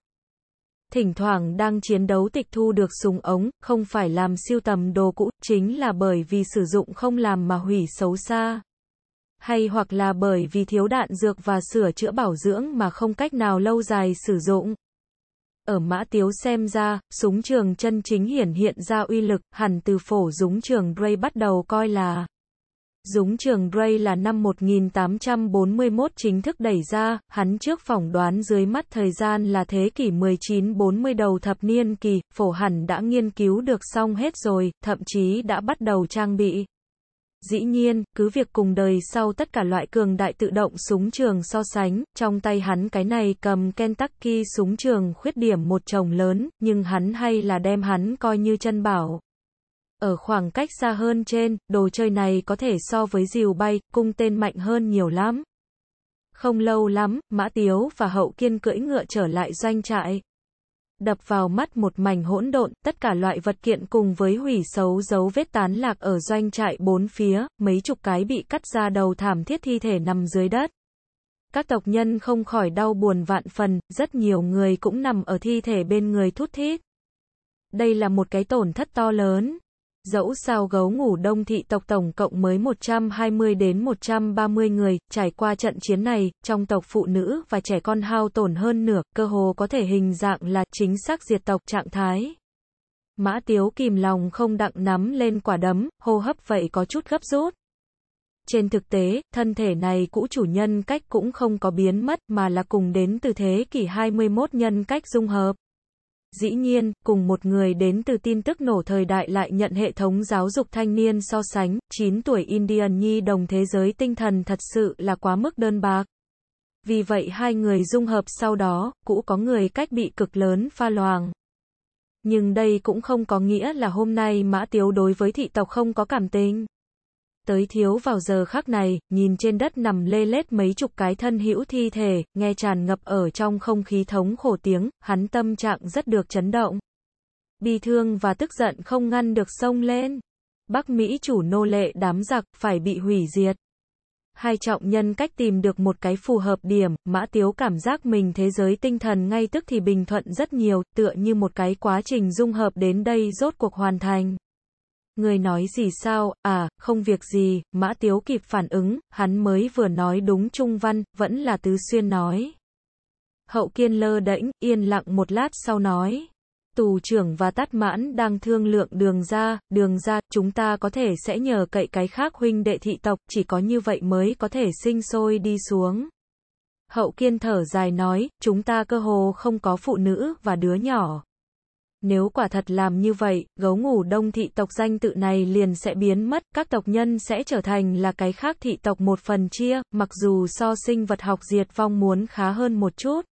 [SPEAKER 1] thỉnh thoảng đang chiến đấu tịch thu được súng ống, không phải làm siêu tầm đồ cũ, chính là bởi vì sử dụng không làm mà hủy xấu xa. Hay hoặc là bởi vì thiếu đạn dược và sửa chữa bảo dưỡng mà không cách nào lâu dài sử dụng. Ở mã tiếu xem ra, súng trường chân chính hiển hiện ra uy lực, hẳn từ phổ súng trường Bray bắt đầu coi là Dúng trường Gray là năm 1841 chính thức đẩy ra, hắn trước phỏng đoán dưới mắt thời gian là thế kỷ 1940 đầu thập niên kỳ, phổ hẳn đã nghiên cứu được xong hết rồi, thậm chí đã bắt đầu trang bị. Dĩ nhiên, cứ việc cùng đời sau tất cả loại cường đại tự động súng trường so sánh, trong tay hắn cái này cầm Kentucky súng trường khuyết điểm một chồng lớn, nhưng hắn hay là đem hắn coi như chân bảo. Ở khoảng cách xa hơn trên, đồ chơi này có thể so với diều bay, cung tên mạnh hơn nhiều lắm. Không lâu lắm, Mã Tiếu và Hậu Kiên cưỡi ngựa trở lại doanh trại. Đập vào mắt một mảnh hỗn độn, tất cả loại vật kiện cùng với hủy xấu dấu vết tán lạc ở doanh trại bốn phía, mấy chục cái bị cắt ra đầu thảm thiết thi thể nằm dưới đất. Các tộc nhân không khỏi đau buồn vạn phần, rất nhiều người cũng nằm ở thi thể bên người thút thít. Đây là một cái tổn thất to lớn. Dẫu sao gấu ngủ đông thị tộc tổng cộng mới 120 đến 130 người, trải qua trận chiến này, trong tộc phụ nữ và trẻ con hao tổn hơn nửa, cơ hồ có thể hình dạng là chính xác diệt tộc trạng thái. Mã Tiếu kìm lòng không đặng nắm lên quả đấm, hô hấp vậy có chút gấp rút. Trên thực tế, thân thể này cũ chủ nhân cách cũng không có biến mất mà là cùng đến từ thế kỷ 21 nhân cách dung hợp. Dĩ nhiên, cùng một người đến từ tin tức nổ thời đại lại nhận hệ thống giáo dục thanh niên so sánh, 9 tuổi Indian nhi đồng thế giới tinh thần thật sự là quá mức đơn bạc. Vì vậy hai người dung hợp sau đó, cũ có người cách bị cực lớn pha loàng. Nhưng đây cũng không có nghĩa là hôm nay Mã Tiếu đối với thị tộc không có cảm tình. Tới thiếu vào giờ khắc này, nhìn trên đất nằm lê lết mấy chục cái thân hữu thi thể, nghe tràn ngập ở trong không khí thống khổ tiếng, hắn tâm trạng rất được chấn động. Bi thương và tức giận không ngăn được sông lên. Bắc Mỹ chủ nô lệ đám giặc phải bị hủy diệt. Hai trọng nhân cách tìm được một cái phù hợp điểm, mã tiếu cảm giác mình thế giới tinh thần ngay tức thì bình thuận rất nhiều, tựa như một cái quá trình dung hợp đến đây rốt cuộc hoàn thành người nói gì sao, à, không việc gì, Mã Tiếu kịp phản ứng, hắn mới vừa nói đúng trung văn, vẫn là Tứ Xuyên nói. Hậu kiên lơ đễnh, yên lặng một lát sau nói. Tù trưởng và tát mãn đang thương lượng đường ra, đường ra, chúng ta có thể sẽ nhờ cậy cái khác huynh đệ thị tộc, chỉ có như vậy mới có thể sinh sôi đi xuống. Hậu kiên thở dài nói, chúng ta cơ hồ không có phụ nữ và đứa nhỏ, nếu quả thật làm như vậy, gấu ngủ đông thị tộc danh tự này liền sẽ biến mất, các tộc nhân sẽ trở thành là cái khác thị tộc một phần chia, mặc dù so sinh vật học diệt vong muốn khá hơn một chút.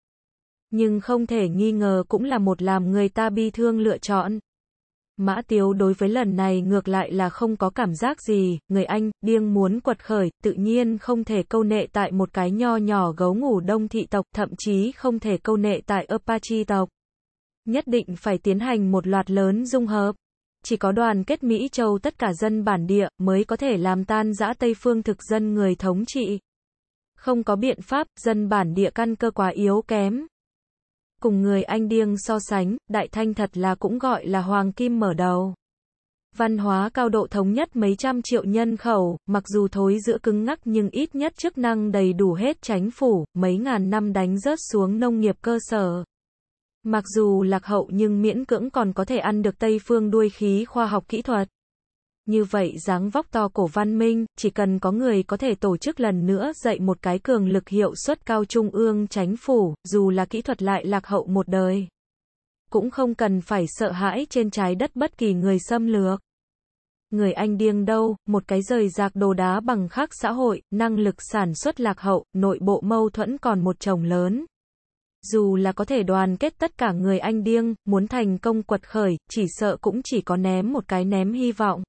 [SPEAKER 1] Nhưng không thể nghi ngờ cũng là một làm người ta bi thương lựa chọn. Mã Tiếu đối với lần này ngược lại là không có cảm giác gì, người anh, điên muốn quật khởi, tự nhiên không thể câu nệ tại một cái nho nhỏ gấu ngủ đông thị tộc, thậm chí không thể câu nệ tại Apache tộc nhất định phải tiến hành một loạt lớn dung hợp. Chỉ có đoàn kết Mỹ châu tất cả dân bản địa mới có thể làm tan giã Tây phương thực dân người thống trị. Không có biện pháp, dân bản địa căn cơ quá yếu kém. Cùng người Anh điêng so sánh, Đại Thanh thật là cũng gọi là Hoàng Kim mở đầu. Văn hóa cao độ thống nhất mấy trăm triệu nhân khẩu, mặc dù thối giữa cứng ngắc nhưng ít nhất chức năng đầy đủ hết chánh phủ, mấy ngàn năm đánh rớt xuống nông nghiệp cơ sở. Mặc dù lạc hậu nhưng miễn cưỡng còn có thể ăn được Tây phương đuôi khí khoa học kỹ thuật. Như vậy dáng vóc to cổ văn minh, chỉ cần có người có thể tổ chức lần nữa dạy một cái cường lực hiệu suất cao trung ương tránh phủ, dù là kỹ thuật lại lạc hậu một đời. Cũng không cần phải sợ hãi trên trái đất bất kỳ người xâm lược. Người Anh điên đâu, một cái rời rạc đồ đá bằng khác xã hội, năng lực sản xuất lạc hậu, nội bộ mâu thuẫn còn một chồng lớn dù là có thể đoàn kết tất cả người anh điêng, muốn thành công quật khởi, chỉ sợ cũng chỉ có ném một cái ném hy vọng.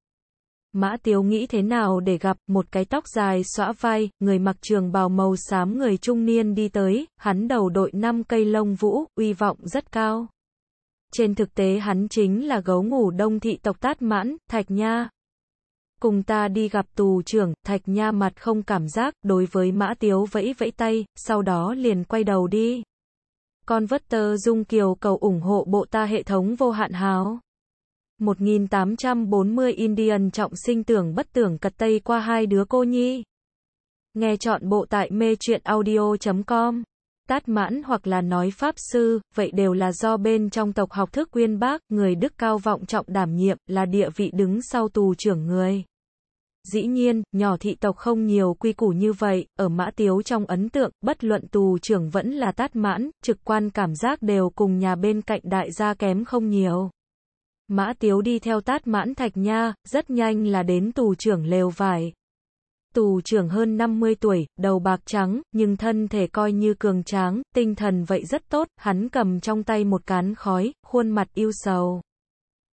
[SPEAKER 1] Mã Tiếu nghĩ thế nào để gặp một cái tóc dài xõa vai, người mặc trường bào màu xám người trung niên đi tới, hắn đầu đội 5 cây lông vũ, uy vọng rất cao. Trên thực tế hắn chính là gấu ngủ đông thị tộc tát mãn, thạch nha. Cùng ta đi gặp tù trưởng, thạch nha mặt không cảm giác, đối với mã tiếu vẫy vẫy tay, sau đó liền quay đầu đi. Converter Dung Kiều cầu ủng hộ bộ ta hệ thống vô hạn háo. 1840 Indian trọng sinh tưởng bất tưởng cật tây qua hai đứa cô nhi. Nghe chọn bộ tại mê truyện audio.com. Tát mãn hoặc là nói pháp sư, vậy đều là do bên trong tộc học thức uyên bác, người đức cao vọng trọng đảm nhiệm, là địa vị đứng sau tù trưởng người. Dĩ nhiên, nhỏ thị tộc không nhiều quy củ như vậy, ở mã tiếu trong ấn tượng, bất luận tù trưởng vẫn là tát mãn, trực quan cảm giác đều cùng nhà bên cạnh đại gia kém không nhiều. Mã tiếu đi theo tát mãn thạch nha, rất nhanh là đến tù trưởng lều vải. Tù trưởng hơn 50 tuổi, đầu bạc trắng, nhưng thân thể coi như cường tráng, tinh thần vậy rất tốt, hắn cầm trong tay một cán khói, khuôn mặt yêu sầu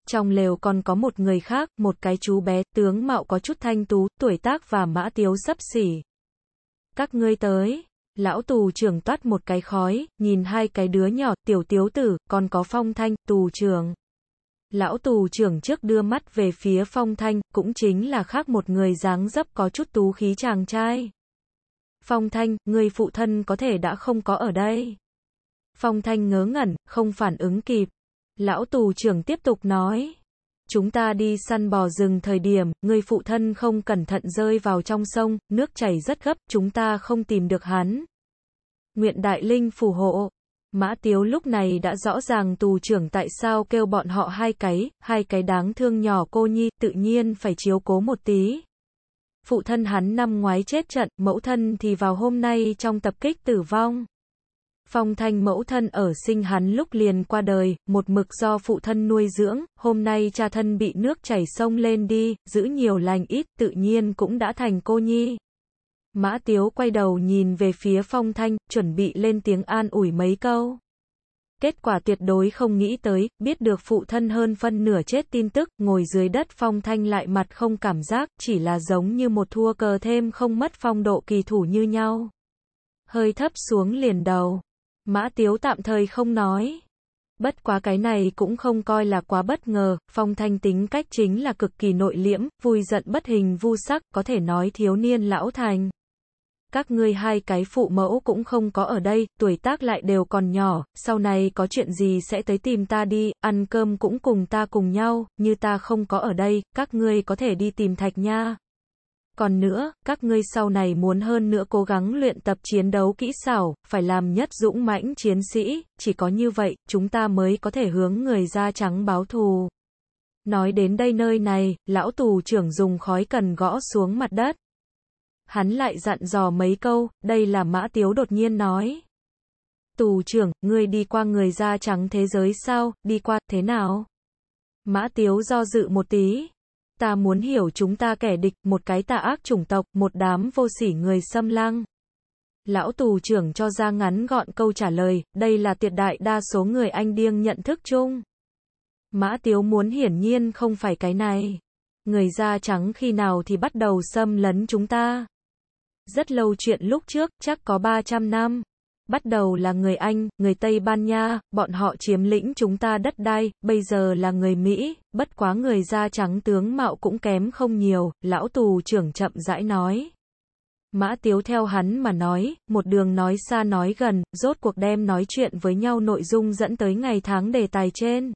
[SPEAKER 1] trong lều còn có một người khác, một cái chú bé, tướng mạo có chút thanh tú, tuổi tác và mã tiếu sắp xỉ. Các ngươi tới, lão tù trưởng toát một cái khói, nhìn hai cái đứa nhỏ, tiểu tiếu tử, còn có phong thanh, tù trưởng. Lão tù trưởng trước đưa mắt về phía phong thanh, cũng chính là khác một người dáng dấp có chút tú khí chàng trai. Phong thanh, người phụ thân có thể đã không có ở đây. Phong thanh ngớ ngẩn, không phản ứng kịp. Lão tù trưởng tiếp tục nói. Chúng ta đi săn bò rừng thời điểm, người phụ thân không cẩn thận rơi vào trong sông, nước chảy rất gấp, chúng ta không tìm được hắn. Nguyện Đại Linh phù hộ. Mã Tiếu lúc này đã rõ ràng tù trưởng tại sao kêu bọn họ hai cái, hai cái đáng thương nhỏ cô nhi, tự nhiên phải chiếu cố một tí. Phụ thân hắn năm ngoái chết trận, mẫu thân thì vào hôm nay trong tập kích tử vong. Phong Thanh mẫu thân ở sinh hắn lúc liền qua đời, một mực do phụ thân nuôi dưỡng, hôm nay cha thân bị nước chảy sông lên đi, giữ nhiều lành ít tự nhiên cũng đã thành cô nhi. Mã Tiếu quay đầu nhìn về phía Phong Thanh, chuẩn bị lên tiếng an ủi mấy câu. Kết quả tuyệt đối không nghĩ tới, biết được phụ thân hơn phân nửa chết tin tức, ngồi dưới đất Phong Thanh lại mặt không cảm giác, chỉ là giống như một thua cờ thêm không mất phong độ kỳ thủ như nhau. Hơi thấp xuống liền đầu. Mã Tiếu tạm thời không nói. Bất quá cái này cũng không coi là quá bất ngờ, phong thanh tính cách chính là cực kỳ nội liễm, vui giận bất hình vu sắc, có thể nói thiếu niên lão thành. Các ngươi hai cái phụ mẫu cũng không có ở đây, tuổi tác lại đều còn nhỏ, sau này có chuyện gì sẽ tới tìm ta đi, ăn cơm cũng cùng ta cùng nhau, như ta không có ở đây, các ngươi có thể đi tìm thạch nha. Còn nữa, các ngươi sau này muốn hơn nữa cố gắng luyện tập chiến đấu kỹ xảo, phải làm nhất dũng mãnh chiến sĩ, chỉ có như vậy, chúng ta mới có thể hướng người da trắng báo thù. Nói đến đây nơi này, lão tù trưởng dùng khói cần gõ xuống mặt đất. Hắn lại dặn dò mấy câu, đây là mã tiếu đột nhiên nói. Tù trưởng, ngươi đi qua người da trắng thế giới sao, đi qua, thế nào? Mã tiếu do dự một tí, ta muốn hiểu chúng ta kẻ địch, một cái tà ác chủng tộc, một đám vô sỉ người xâm lang. Lão tù trưởng cho ra ngắn gọn câu trả lời, đây là tuyệt đại đa số người anh điêng nhận thức chung. Mã Tiếu muốn hiển nhiên không phải cái này. Người da trắng khi nào thì bắt đầu xâm lấn chúng ta. Rất lâu chuyện lúc trước, chắc có 300 năm. Bắt đầu là người Anh, người Tây Ban Nha, bọn họ chiếm lĩnh chúng ta đất đai, bây giờ là người Mỹ, bất quá người da trắng tướng mạo cũng kém không nhiều, lão tù trưởng chậm rãi nói. Mã Tiếu theo hắn mà nói, một đường nói xa nói gần, rốt cuộc đem nói chuyện với nhau nội dung dẫn tới ngày tháng đề tài trên.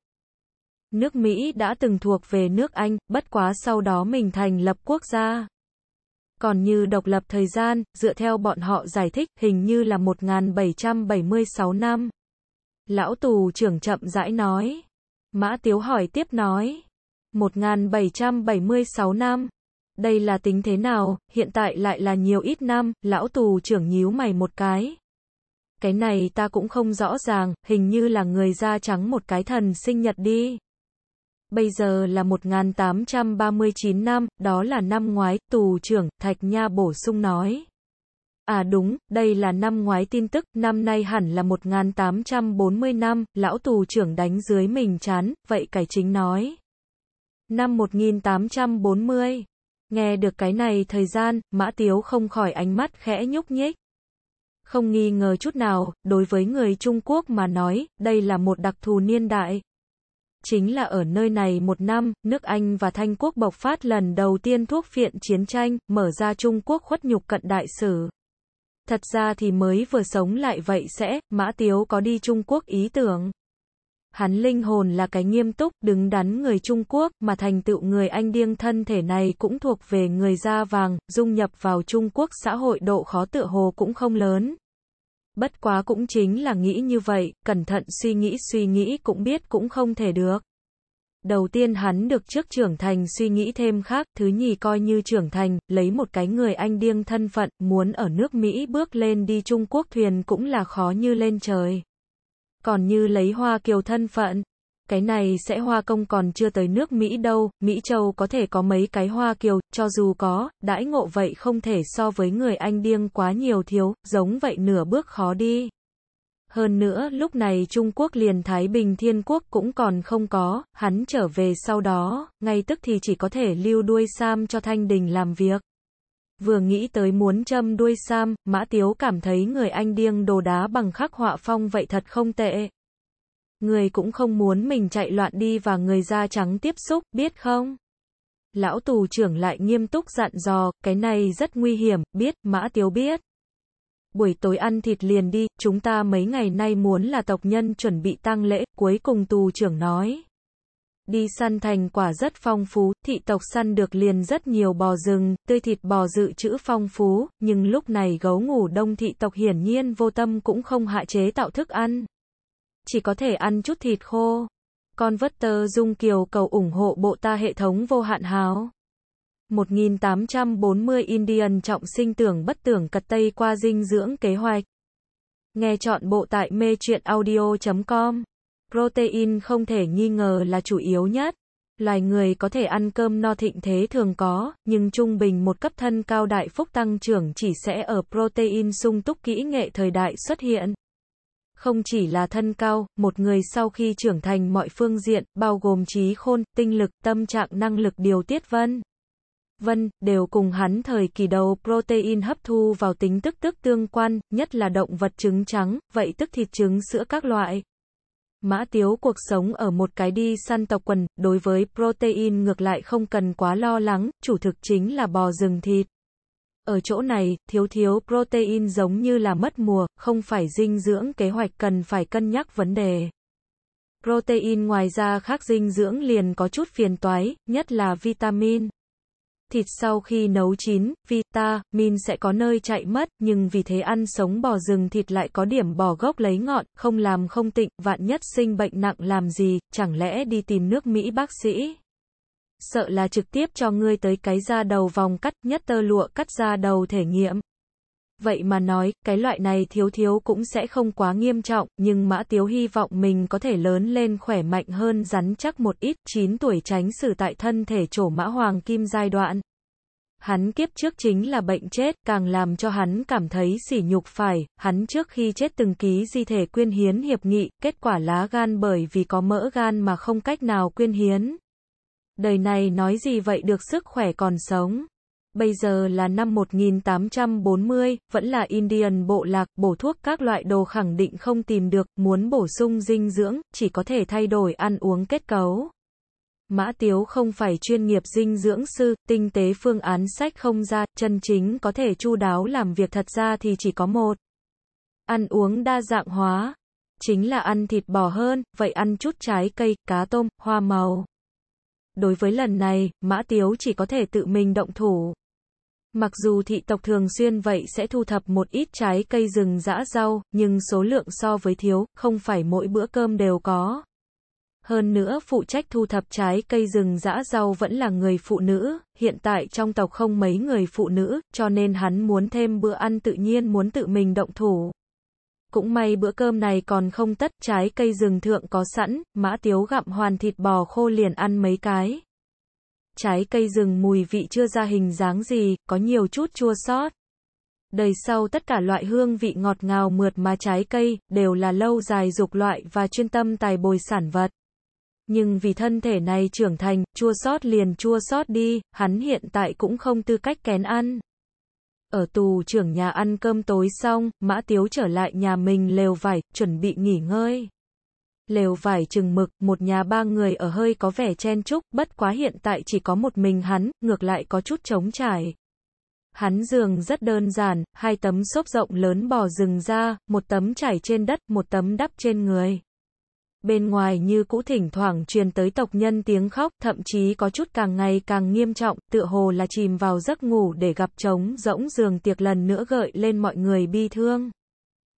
[SPEAKER 1] Nước Mỹ đã từng thuộc về nước Anh, bất quá sau đó mình thành lập quốc gia còn như độc lập thời gian, dựa theo bọn họ giải thích, hình như là 1776 năm. Lão tù trưởng chậm rãi nói. Mã Tiếu hỏi tiếp nói. 1776 năm. Đây là tính thế nào, hiện tại lại là nhiều ít năm, lão tù trưởng nhíu mày một cái. Cái này ta cũng không rõ ràng, hình như là người da trắng một cái thần sinh nhật đi bây giờ là 1839 năm, đó là năm ngoái, tù trưởng, Thạch Nha bổ sung nói. À đúng, đây là năm ngoái tin tức, năm nay hẳn là 1840 năm, lão tù trưởng đánh dưới mình chán, vậy cải chính nói. Năm 1840, nghe được cái này thời gian, mã tiếu không khỏi ánh mắt khẽ nhúc nhích. Không nghi ngờ chút nào, đối với người Trung Quốc mà nói, đây là một đặc thù niên đại, chính là ở nơi này một năm, nước Anh và Thanh Quốc bộc phát lần đầu tiên thuốc phiện chiến tranh, mở ra Trung Quốc khuất nhục cận đại sử. Thật ra thì mới vừa sống lại vậy sẽ, Mã Tiếu có đi Trung Quốc ý tưởng. Hắn linh hồn là cái nghiêm túc, đứng đắn người Trung Quốc, mà thành tựu người Anh điêng thân thể này cũng thuộc về người da vàng, dung nhập vào Trung Quốc xã hội độ khó tựa hồ cũng không lớn bất quá cũng chính là nghĩ như vậy, cẩn thận suy nghĩ suy nghĩ cũng biết cũng không thể được. Đầu tiên hắn được trước trưởng thành suy nghĩ thêm khác, thứ nhì coi như trưởng thành, lấy một cái người anh điêng thân phận, muốn ở nước Mỹ bước lên đi Trung Quốc thuyền cũng là khó như lên trời. Còn như lấy hoa kiều thân phận, cái này sẽ hoa công còn chưa tới nước Mỹ đâu, Mỹ châu có thể có mấy cái hoa kiều, cho dù có, đãi ngộ vậy không thể so với người Anh điêng quá nhiều thiếu, giống vậy nửa bước khó đi. Hơn nữa, lúc này Trung Quốc liền Thái Bình Thiên Quốc cũng còn không có, hắn trở về sau đó, ngay tức thì chỉ có thể lưu đuôi Sam cho Thanh Đình làm việc. Vừa nghĩ tới muốn châm đuôi Sam, Mã Tiếu cảm thấy người anh điêng đồ đá bằng khắc họa phong vậy thật không tệ, Người cũng không muốn mình chạy loạn đi và người da trắng tiếp xúc, biết không? Lão tù trưởng lại nghiêm túc dặn dò, cái này rất nguy hiểm, biết, mã tiếu biết. Buổi tối ăn thịt liền đi, chúng ta mấy ngày nay muốn là tộc nhân chuẩn bị tang lễ, cuối cùng tù trưởng nói. Đi săn thành quả rất phong phú, thị tộc săn được liền rất nhiều bò rừng, tươi thịt bò dự trữ phong phú, nhưng lúc này gấu ngủ đông thị tộc hiển nhiên vô tâm cũng không hạ chế tạo thức ăn chỉ có thể ăn chút thịt khô. Con vất tơ Dung Kiều cầu ủng hộ bộ ta hệ thống vô hạn háo. 1840 Indian trọng sinh tưởng bất tưởng cật tây qua dinh dưỡng kế hoạch. Nghe chọn bộ tại mê truyện audio.com. Protein không thể nghi ngờ là chủ yếu nhất. Loài người có thể ăn cơm no thịnh thế thường có, nhưng trung bình một cấp thân cao đại phúc tăng trưởng chỉ sẽ ở protein sung túc kỹ nghệ thời đại xuất hiện. Không chỉ là thân cao, một người sau khi trưởng thành mọi phương diện, bao gồm trí khôn, tinh lực, tâm trạng năng lực điều tiết vân. Vân, đều cùng hắn thời kỳ đầu protein hấp thu vào tính tức tức tương quan, nhất là động vật trứng trắng, vậy tức thịt trứng sữa các loại. Mã Tiếu cuộc sống ở một cái đi săn tộc quần, đối với protein ngược lại không cần quá lo lắng, chủ thực chính là bò rừng thịt. Ở chỗ này, thiếu thiếu protein giống như là mất mùa, không phải dinh dưỡng kế hoạch cần phải cân nhắc vấn đề. Protein ngoài ra khác dinh dưỡng liền có chút phiền toái, nhất là vitamin. Thịt sau khi nấu chín, vitamin sẽ có nơi chạy mất, nhưng vì thế ăn sống bò rừng thịt lại có điểm bỏ gốc lấy ngọn, không làm không tịnh, vạn nhất sinh bệnh nặng làm gì, chẳng lẽ đi tìm nước Mỹ bác sĩ sợ là trực tiếp cho ngươi tới cái da đầu vòng cắt, nhất tơ lụa cắt da đầu thể nghiệm. Vậy mà nói, cái loại này thiếu thiếu cũng sẽ không quá nghiêm trọng, nhưng Mã Tiếu hy vọng mình có thể lớn lên khỏe mạnh hơn rắn chắc một ít, 9 tuổi tránh xử tại thân thể chỗ mã hoàng kim giai đoạn. Hắn kiếp trước chính là bệnh chết, càng làm cho hắn cảm thấy sỉ nhục phải, hắn trước khi chết từng ký di thể quyên hiến hiệp nghị, kết quả lá gan bởi vì có mỡ gan mà không cách nào quyên hiến, Đời này nói gì vậy được sức khỏe còn sống. Bây giờ là năm 1840, vẫn là Indian bộ lạc, bổ thuốc các loại đồ khẳng định không tìm được, muốn bổ sung dinh dưỡng, chỉ có thể thay đổi ăn uống kết cấu. Mã Tiếu không phải chuyên nghiệp dinh dưỡng sư, tinh tế phương án sách không ra, chân chính có thể chu đáo làm việc thật ra thì chỉ có một. Ăn uống đa dạng hóa. Chính là ăn thịt bò hơn, vậy ăn chút trái cây, cá tôm, hoa màu đối với lần này, Mã Tiếu chỉ có thể tự mình động thủ. Mặc dù thị tộc thường xuyên vậy sẽ thu thập một ít trái cây rừng dã rau, nhưng số lượng so với thiếu, không phải mỗi bữa cơm đều có. Hơn nữa phụ trách thu thập trái cây rừng dã rau vẫn là người phụ nữ, hiện tại trong tộc không mấy người phụ nữ, cho nên hắn muốn thêm bữa ăn tự nhiên muốn tự mình động thủ. Cũng may bữa cơm này còn không tất, trái cây rừng thượng có sẵn, mã tiếu gặm hoàn thịt bò khô liền ăn mấy cái. Trái cây rừng mùi vị chưa ra hình dáng gì, có nhiều chút chua sót. Đời sau tất cả loại hương vị ngọt ngào mượt mà trái cây, đều là lâu dài dục loại và chuyên tâm tài bồi sản vật. Nhưng vì thân thể này trưởng thành, chua sót liền chua sót đi, hắn hiện tại cũng không tư cách kén ăn. Ở tù trưởng nhà ăn cơm tối xong, Mã Tiếu trở lại nhà mình lều vải, chuẩn bị nghỉ ngơi. Lều vải chừng mực, một nhà ba người ở hơi có vẻ chen chúc, bất quá hiện tại chỉ có một mình hắn, ngược lại có chút trống trải. Hắn giường rất đơn giản, hai tấm xốp rộng lớn bò rừng ra, một tấm trải trên đất, một tấm đắp trên người. Bên ngoài như cũ thỉnh thoảng truyền tới tộc nhân tiếng khóc, thậm chí có chút càng ngày càng nghiêm trọng, tựa hồ là chìm vào giấc ngủ để gặp trống rỗng giường tiệc lần nữa gợi lên mọi người bi thương.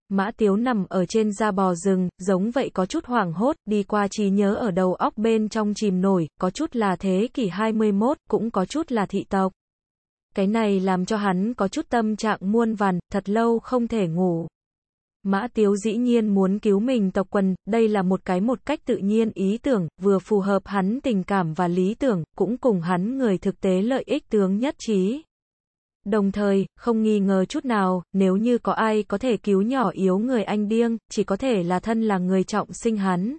[SPEAKER 1] Mã Tiếu nằm ở trên da bò rừng, giống vậy có chút hoảng hốt, đi qua trí nhớ ở đầu óc bên trong chìm nổi, có chút là thế kỷ 21, cũng có chút là thị tộc. Cái này làm cho hắn có chút tâm trạng muôn vàn, thật lâu không thể ngủ. Mã Tiếu dĩ nhiên muốn cứu mình tộc quần, đây là một cái một cách tự nhiên ý tưởng, vừa phù hợp hắn tình cảm và lý tưởng, cũng cùng hắn người thực tế lợi ích tướng nhất trí. Đồng thời, không nghi ngờ chút nào, nếu như có ai có thể cứu nhỏ yếu người anh điêng, chỉ có thể là thân là người trọng sinh hắn.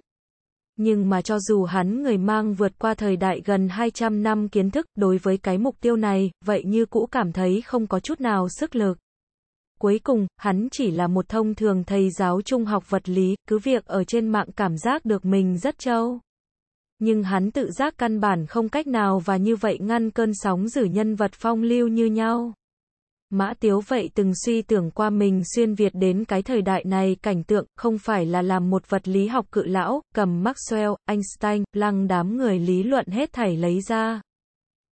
[SPEAKER 1] Nhưng mà cho dù hắn người mang vượt qua thời đại gần 200 năm kiến thức đối với cái mục tiêu này, vậy như cũ cảm thấy không có chút nào sức lực. Cuối cùng, hắn chỉ là một thông thường thầy giáo trung học vật lý, cứ việc ở trên mạng cảm giác được mình rất trâu. Nhưng hắn tự giác căn bản không cách nào và như vậy ngăn cơn sóng giữ nhân vật phong lưu như nhau. Mã Tiếu vậy từng suy tưởng qua mình xuyên Việt đến cái thời đại này cảnh tượng không phải là làm một vật lý học cự lão, cầm Maxwell, Einstein, lăng đám người lý luận hết thảy lấy ra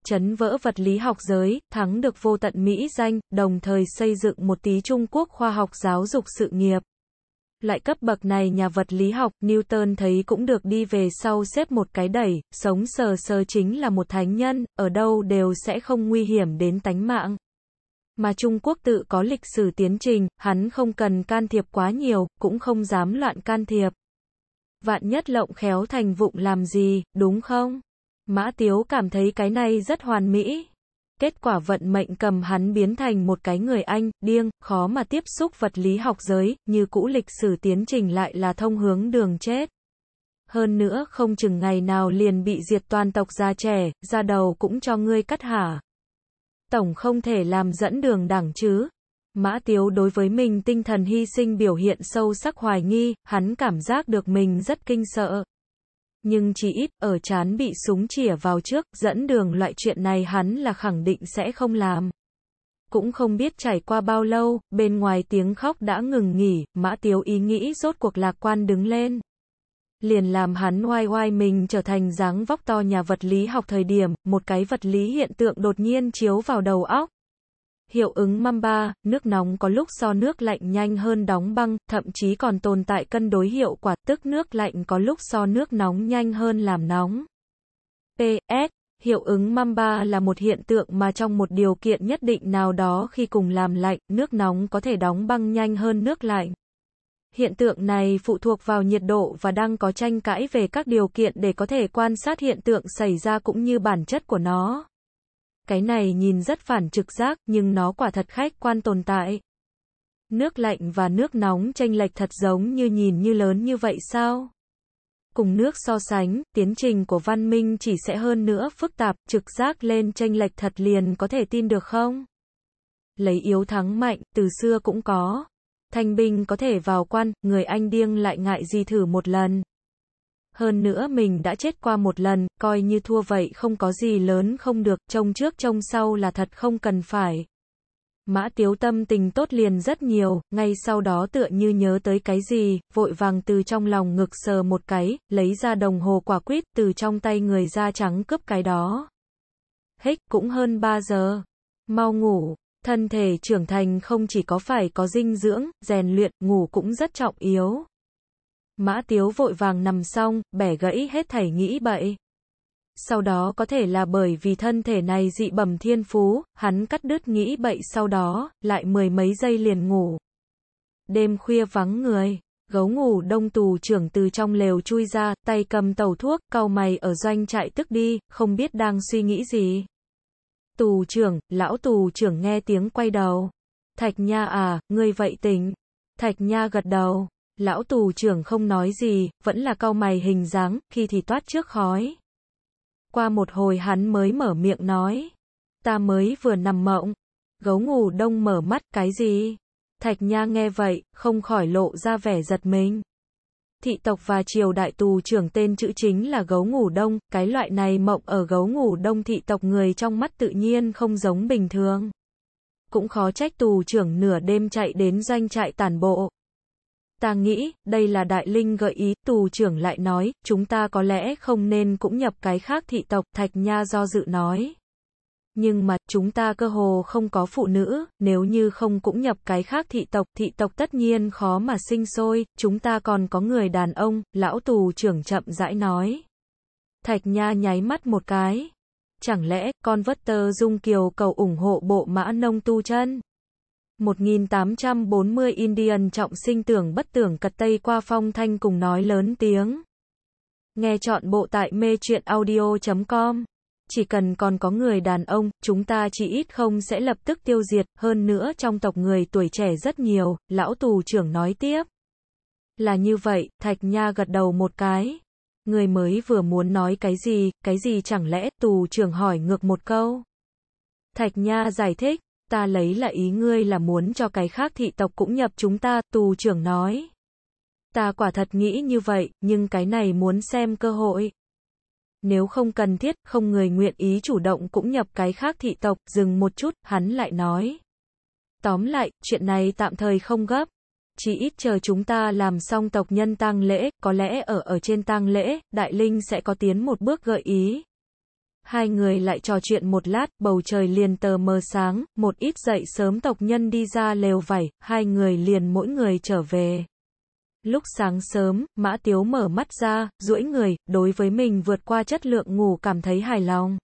[SPEAKER 1] chấn vỡ vật lý học giới, thắng được vô tận mỹ danh, đồng thời xây dựng một tí Trung Quốc khoa học giáo dục sự nghiệp. Lại cấp bậc này nhà vật lý học, Newton thấy cũng được đi về sau xếp một cái đẩy, sống sờ sờ chính là một thánh nhân, ở đâu đều sẽ không nguy hiểm đến tánh mạng mà Trung Quốc tự có lịch sử tiến trình, hắn không cần can thiệp quá nhiều, cũng không dám loạn can thiệp. Vạn nhất lộng khéo thành vụng làm gì, đúng không? Mã Tiếu cảm thấy cái này rất hoàn mỹ. Kết quả vận mệnh cầm hắn biến thành một cái người Anh, điên, khó mà tiếp xúc vật lý học giới, như cũ lịch sử tiến trình lại là thông hướng đường chết. Hơn nữa không chừng ngày nào liền bị diệt toàn tộc da trẻ, da đầu cũng cho ngươi cắt hả. Tổng không thể làm dẫn đường đẳng chứ. Mã Tiếu đối với mình tinh thần hy sinh biểu hiện sâu sắc hoài nghi, hắn cảm giác được mình rất kinh sợ nhưng chỉ ít, ở chán bị súng chỉa vào trước, dẫn đường loại chuyện này hắn là khẳng định sẽ không làm. Cũng không biết trải qua bao lâu, bên ngoài tiếng khóc đã ngừng nghỉ, mã tiếu ý nghĩ rốt cuộc lạc quan đứng lên. Liền làm hắn oai oai mình trở thành dáng vóc to nhà vật lý học thời điểm, một cái vật lý hiện tượng đột nhiên chiếu vào đầu óc, Hiệu ứng Mamba, nước nóng có lúc so nước lạnh nhanh hơn đóng băng, thậm chí còn tồn tại cân đối hiệu quả, tức nước lạnh có lúc so nước nóng nhanh hơn làm nóng. PS Hiệu ứng Mamba là một hiện tượng mà trong một điều kiện nhất định nào đó khi cùng làm lạnh, nước nóng có thể đóng băng nhanh hơn nước lạnh. Hiện tượng này phụ thuộc vào nhiệt độ và đang có tranh cãi về các điều kiện để có thể quan sát hiện tượng xảy ra cũng như bản chất của nó. Cái này nhìn rất phản trực giác, nhưng nó quả thật khách quan tồn tại. Nước lạnh và nước nóng chênh lệch thật giống như nhìn như lớn như vậy sao? Cùng nước so sánh, tiến trình của văn minh chỉ sẽ hơn nữa phức tạp, trực giác lên chênh lệch thật liền có thể tin được không? Lấy yếu thắng mạnh, từ xưa cũng có. Thanh binh có thể vào quan, người anh điêng lại ngại gì thử một lần hơn nữa mình đã chết qua một lần, coi như thua vậy không có gì lớn không được, trông trước trông sau là thật không cần phải. Mã Tiếu tâm tình tốt liền rất nhiều, ngay sau đó tựa như nhớ tới cái gì, vội vàng từ trong lòng ngực sờ một cái, lấy ra đồng hồ quả quýt từ trong tay người da trắng cướp cái đó. Hích cũng hơn 3 giờ. Mau ngủ, thân thể trưởng thành không chỉ có phải có dinh dưỡng, rèn luyện, ngủ cũng rất trọng yếu. Mã Tiếu vội vàng nằm xong, bẻ gãy hết thảy nghĩ bậy. Sau đó có thể là bởi vì thân thể này dị bẩm thiên phú, hắn cắt đứt nghĩ bậy sau đó, lại mười mấy giây liền ngủ. Đêm khuya vắng người, gấu ngủ đông tù trưởng từ trong lều chui ra, tay cầm tàu thuốc, cau mày ở doanh chạy tức đi, không biết đang suy nghĩ gì. Tù trưởng, lão tù trưởng nghe tiếng quay đầu. Thạch Nha à, ngươi vậy tỉnh. Thạch Nha gật đầu. Lão tù trưởng không nói gì, vẫn là cau mày hình dáng, khi thì toát trước khói. Qua một hồi hắn mới mở miệng nói. Ta mới vừa nằm mộng. Gấu ngủ đông mở mắt cái gì? Thạch Nha nghe vậy, không khỏi lộ ra vẻ giật mình. Thị tộc và triều đại tù trưởng tên chữ chính là gấu ngủ đông, cái loại này mộng ở gấu ngủ đông thị tộc người trong mắt tự nhiên không giống bình thường. Cũng khó trách tù trưởng nửa đêm chạy đến doanh trại tàn bộ. Ta nghĩ, đây là đại linh gợi ý, tù trưởng lại nói, chúng ta có lẽ không nên cũng nhập cái khác thị tộc, thạch nha do dự nói. Nhưng mà, chúng ta cơ hồ không có phụ nữ, nếu như không cũng nhập cái khác thị tộc, thị tộc tất nhiên khó mà sinh sôi, chúng ta còn có người đàn ông, lão tù trưởng chậm rãi nói. Thạch Nha nháy mắt một cái. Chẳng lẽ, con vất tơ dung kiều cầu ủng hộ bộ mã nông tu chân? 1840 Indian trọng sinh tưởng bất tưởng cật tây qua phong thanh cùng nói lớn tiếng. Nghe chọn bộ tại mê chuyện audio.com. Chỉ cần còn có người đàn ông, chúng ta chỉ ít không sẽ lập tức tiêu diệt, hơn nữa trong tộc người tuổi trẻ rất nhiều, lão tù trưởng nói tiếp. Là như vậy, Thạch Nha gật đầu một cái. Người mới vừa muốn nói cái gì, cái gì chẳng lẽ, tù trưởng hỏi ngược một câu. Thạch Nha giải thích, ta lấy là ý ngươi là muốn cho cái khác thị tộc cũng nhập chúng ta, tù trưởng nói. Ta quả thật nghĩ như vậy, nhưng cái này muốn xem cơ hội. Nếu không cần thiết, không người nguyện ý chủ động cũng nhập cái khác thị tộc, dừng một chút, hắn lại nói. Tóm lại, chuyện này tạm thời không gấp. Chỉ ít chờ chúng ta làm xong tộc nhân tang lễ, có lẽ ở ở trên tang lễ, Đại Linh sẽ có tiến một bước gợi ý. Hai người lại trò chuyện một lát, bầu trời liền tờ mờ sáng, một ít dậy sớm tộc nhân đi ra lều vảy, hai người liền mỗi người trở về. Lúc sáng sớm, Mã Tiếu mở mắt ra, duỗi người, đối với mình vượt qua chất lượng ngủ cảm thấy hài lòng.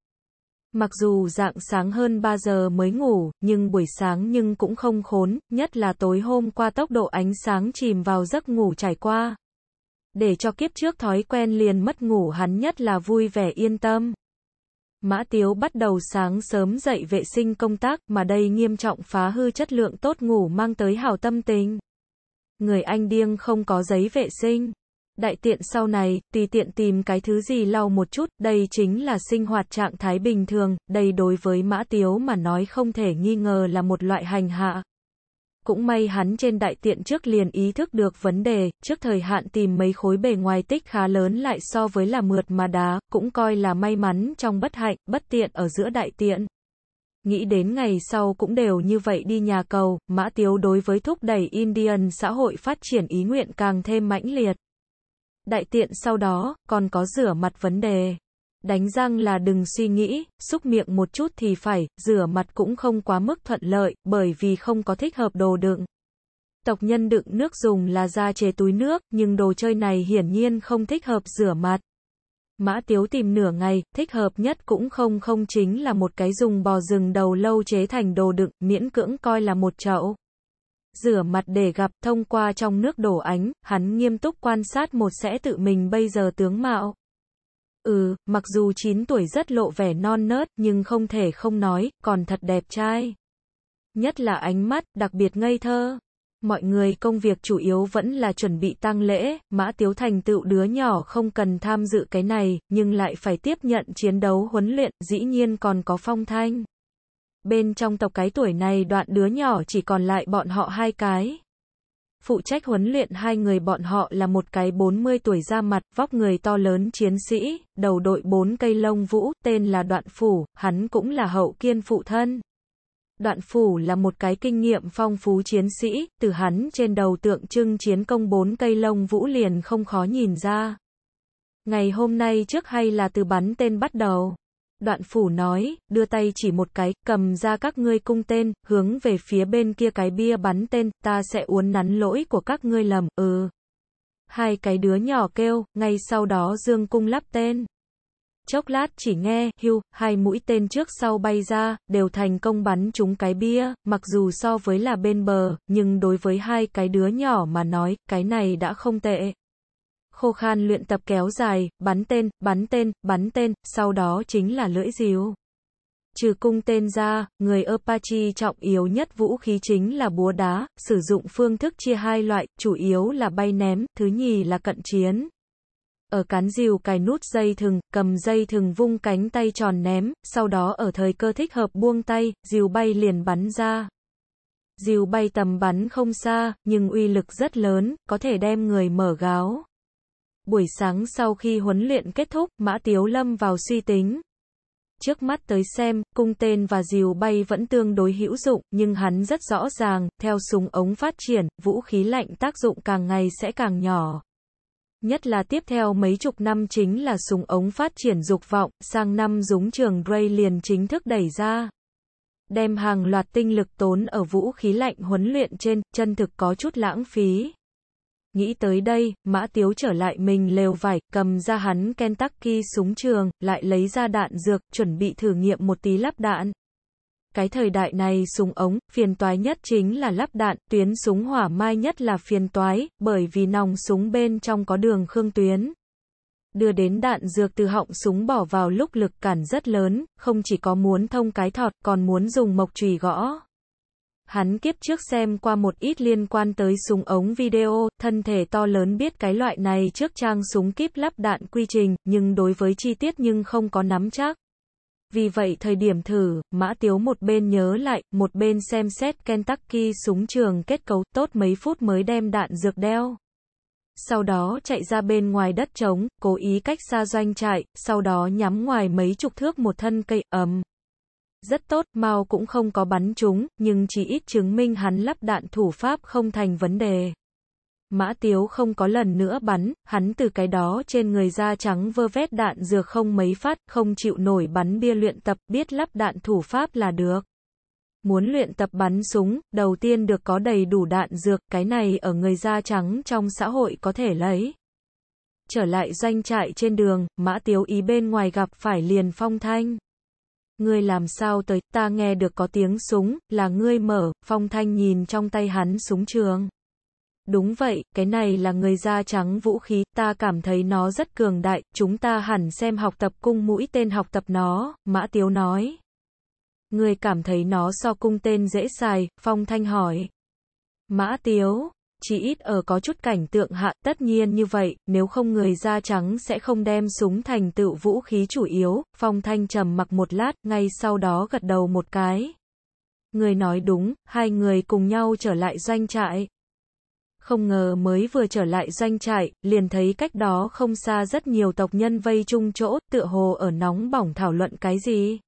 [SPEAKER 1] Mặc dù dạng sáng hơn 3 giờ mới ngủ, nhưng buổi sáng nhưng cũng không khốn, nhất là tối hôm qua tốc độ ánh sáng chìm vào giấc ngủ trải qua. Để cho kiếp trước thói quen liền mất ngủ hắn nhất là vui vẻ yên tâm. Mã Tiếu bắt đầu sáng sớm dậy vệ sinh công tác mà đây nghiêm trọng phá hư chất lượng tốt ngủ mang tới hào tâm tình. Người anh điêng không có giấy vệ sinh. Đại tiện sau này, tùy tiện tìm cái thứ gì lau một chút, đây chính là sinh hoạt trạng thái bình thường, đây đối với Mã Tiếu mà nói không thể nghi ngờ là một loại hành hạ, cũng may hắn trên đại tiện trước liền ý thức được vấn đề, trước thời hạn tìm mấy khối bề ngoài tích khá lớn lại so với là mượt mà đá, cũng coi là may mắn trong bất hạnh, bất tiện ở giữa đại tiện. Nghĩ đến ngày sau cũng đều như vậy đi nhà cầu, Mã Tiếu đối với thúc đẩy Indian xã hội phát triển ý nguyện càng thêm mãnh liệt. Đại tiện sau đó, còn có rửa mặt vấn đề. Đánh răng là đừng suy nghĩ, xúc miệng một chút thì phải, rửa mặt cũng không quá mức thuận lợi, bởi vì không có thích hợp đồ đựng. Tộc nhân đựng nước dùng là da chế túi nước, nhưng đồ chơi này hiển nhiên không thích hợp rửa mặt. Mã Tiếu tìm nửa ngày, thích hợp nhất cũng không không chính là một cái dùng bò rừng đầu lâu chế thành đồ đựng, miễn cưỡng coi là một chậu. Rửa mặt để gặp thông qua trong nước đổ ánh, hắn nghiêm túc quan sát một sẽ tự mình bây giờ tướng mạo. Ừ, mặc dù 9 tuổi rất lộ vẻ non nớt, nhưng không thể không nói, còn thật đẹp trai. Nhất là ánh mắt, đặc biệt ngây thơ. Mọi người công việc chủ yếu vẫn là chuẩn bị tang lễ, Mã Tiếu Thành tựu đứa nhỏ không cần tham dự cái này, nhưng lại phải tiếp nhận chiến đấu huấn luyện, dĩ nhiên còn có phong thanh. Bên trong tộc cái tuổi này đoạn đứa nhỏ chỉ còn lại bọn họ hai cái. Phụ trách huấn luyện hai người bọn họ là một cái 40 tuổi ra mặt, vóc người to lớn chiến sĩ, đầu đội bốn cây lông vũ, tên là Đoạn Phủ, hắn cũng là hậu kiên phụ thân. Đoạn Phủ là một cái kinh nghiệm phong phú chiến sĩ, từ hắn trên đầu tượng trưng chiến công bốn cây lông vũ liền không khó nhìn ra. Ngày hôm nay trước hay là từ bắn tên bắt đầu. Đoạn phủ nói, đưa tay chỉ một cái, cầm ra các ngươi cung tên, hướng về phía bên kia cái bia bắn tên, ta sẽ uốn nắn lỗi của các ngươi lầm, ừ. Hai cái đứa nhỏ kêu, ngay sau đó dương cung lắp tên. Chốc lát chỉ nghe, hưu, hai mũi tên trước sau bay ra, đều thành công bắn trúng cái bia, mặc dù so với là bên bờ, nhưng đối với hai cái đứa nhỏ mà nói, cái này đã không tệ khô khan luyện tập kéo dài, bắn tên, bắn tên, bắn tên, sau đó chính là lưỡi diều. Trừ cung tên ra, người Apache trọng yếu nhất vũ khí chính là búa đá, sử dụng phương thức chia hai loại, chủ yếu là bay ném, thứ nhì là cận chiến. Ở cán diều cài nút dây thừng, cầm dây thừng vung cánh tay tròn ném, sau đó ở thời cơ thích hợp buông tay, diều bay liền bắn ra. Diều bay tầm bắn không xa, nhưng uy lực rất lớn, có thể đem người mở gáo. Buổi sáng sau khi huấn luyện kết thúc, Mã Tiếu Lâm vào suy tính. Trước mắt tới xem, cung tên và diều bay vẫn tương đối hữu dụng, nhưng hắn rất rõ ràng, theo súng ống phát triển, vũ khí lạnh tác dụng càng ngày sẽ càng nhỏ. Nhất là tiếp theo mấy chục năm chính là súng ống phát triển dục vọng, sang năm súng trường Gray liền chính thức đẩy ra. Đem hàng loạt tinh lực tốn ở vũ khí lạnh huấn luyện trên, chân thực có chút lãng phí. Nghĩ tới đây, Mã Tiếu trở lại mình lều vải, cầm ra hắn Kentucky súng trường, lại lấy ra đạn dược, chuẩn bị thử nghiệm một tí lắp đạn. Cái thời đại này súng ống, phiền toái nhất chính là lắp đạn, tuyến súng hỏa mai nhất là phiền toái, bởi vì nòng súng bên trong có đường khương tuyến. Đưa đến đạn dược từ họng súng bỏ vào lúc lực cản rất lớn, không chỉ có muốn thông cái thọt, còn muốn dùng mộc chùy gõ. Hắn kiếp trước xem qua một ít liên quan tới súng ống video, thân thể to lớn biết cái loại này trước trang súng kíp lắp đạn quy trình, nhưng đối với chi tiết nhưng không có nắm chắc. Vì vậy thời điểm thử, Mã Tiếu một bên nhớ lại, một bên xem xét Kentucky súng trường kết cấu, tốt mấy phút mới đem đạn dược đeo. Sau đó chạy ra bên ngoài đất trống, cố ý cách xa doanh trại, sau đó nhắm ngoài mấy chục thước một thân cây ấm. Rất tốt, mau cũng không có bắn chúng, nhưng chỉ ít chứng minh hắn lắp đạn thủ pháp không thành vấn đề. Mã Tiếu không có lần nữa bắn, hắn từ cái đó trên người da trắng vơ vét đạn dược không mấy phát, không chịu nổi bắn bia luyện tập, biết lắp đạn thủ pháp là được. Muốn luyện tập bắn súng, đầu tiên được có đầy đủ đạn dược, cái này ở người da trắng trong xã hội có thể lấy. Trở lại doanh trại trên đường, Mã Tiếu ý bên ngoài gặp phải liền phong thanh ngươi làm sao tới, ta nghe được có tiếng súng, là ngươi mở, phong thanh nhìn trong tay hắn súng trường. Đúng vậy, cái này là người da trắng vũ khí, ta cảm thấy nó rất cường đại, chúng ta hẳn xem học tập cung mũi tên học tập nó, Mã Tiếu nói. Người cảm thấy nó so cung tên dễ xài, Phong Thanh hỏi. Mã Tiếu, chỉ ít ở có chút cảnh tượng hạ, tất nhiên như vậy, nếu không người da trắng sẽ không đem súng thành tựu vũ khí chủ yếu, phong thanh trầm mặc một lát, ngay sau đó gật đầu một cái. Người nói đúng, hai người cùng nhau trở lại doanh trại. Không ngờ mới vừa trở lại doanh trại, liền thấy cách đó không xa rất nhiều tộc nhân vây chung chỗ, tựa hồ ở nóng bỏng thảo luận cái gì.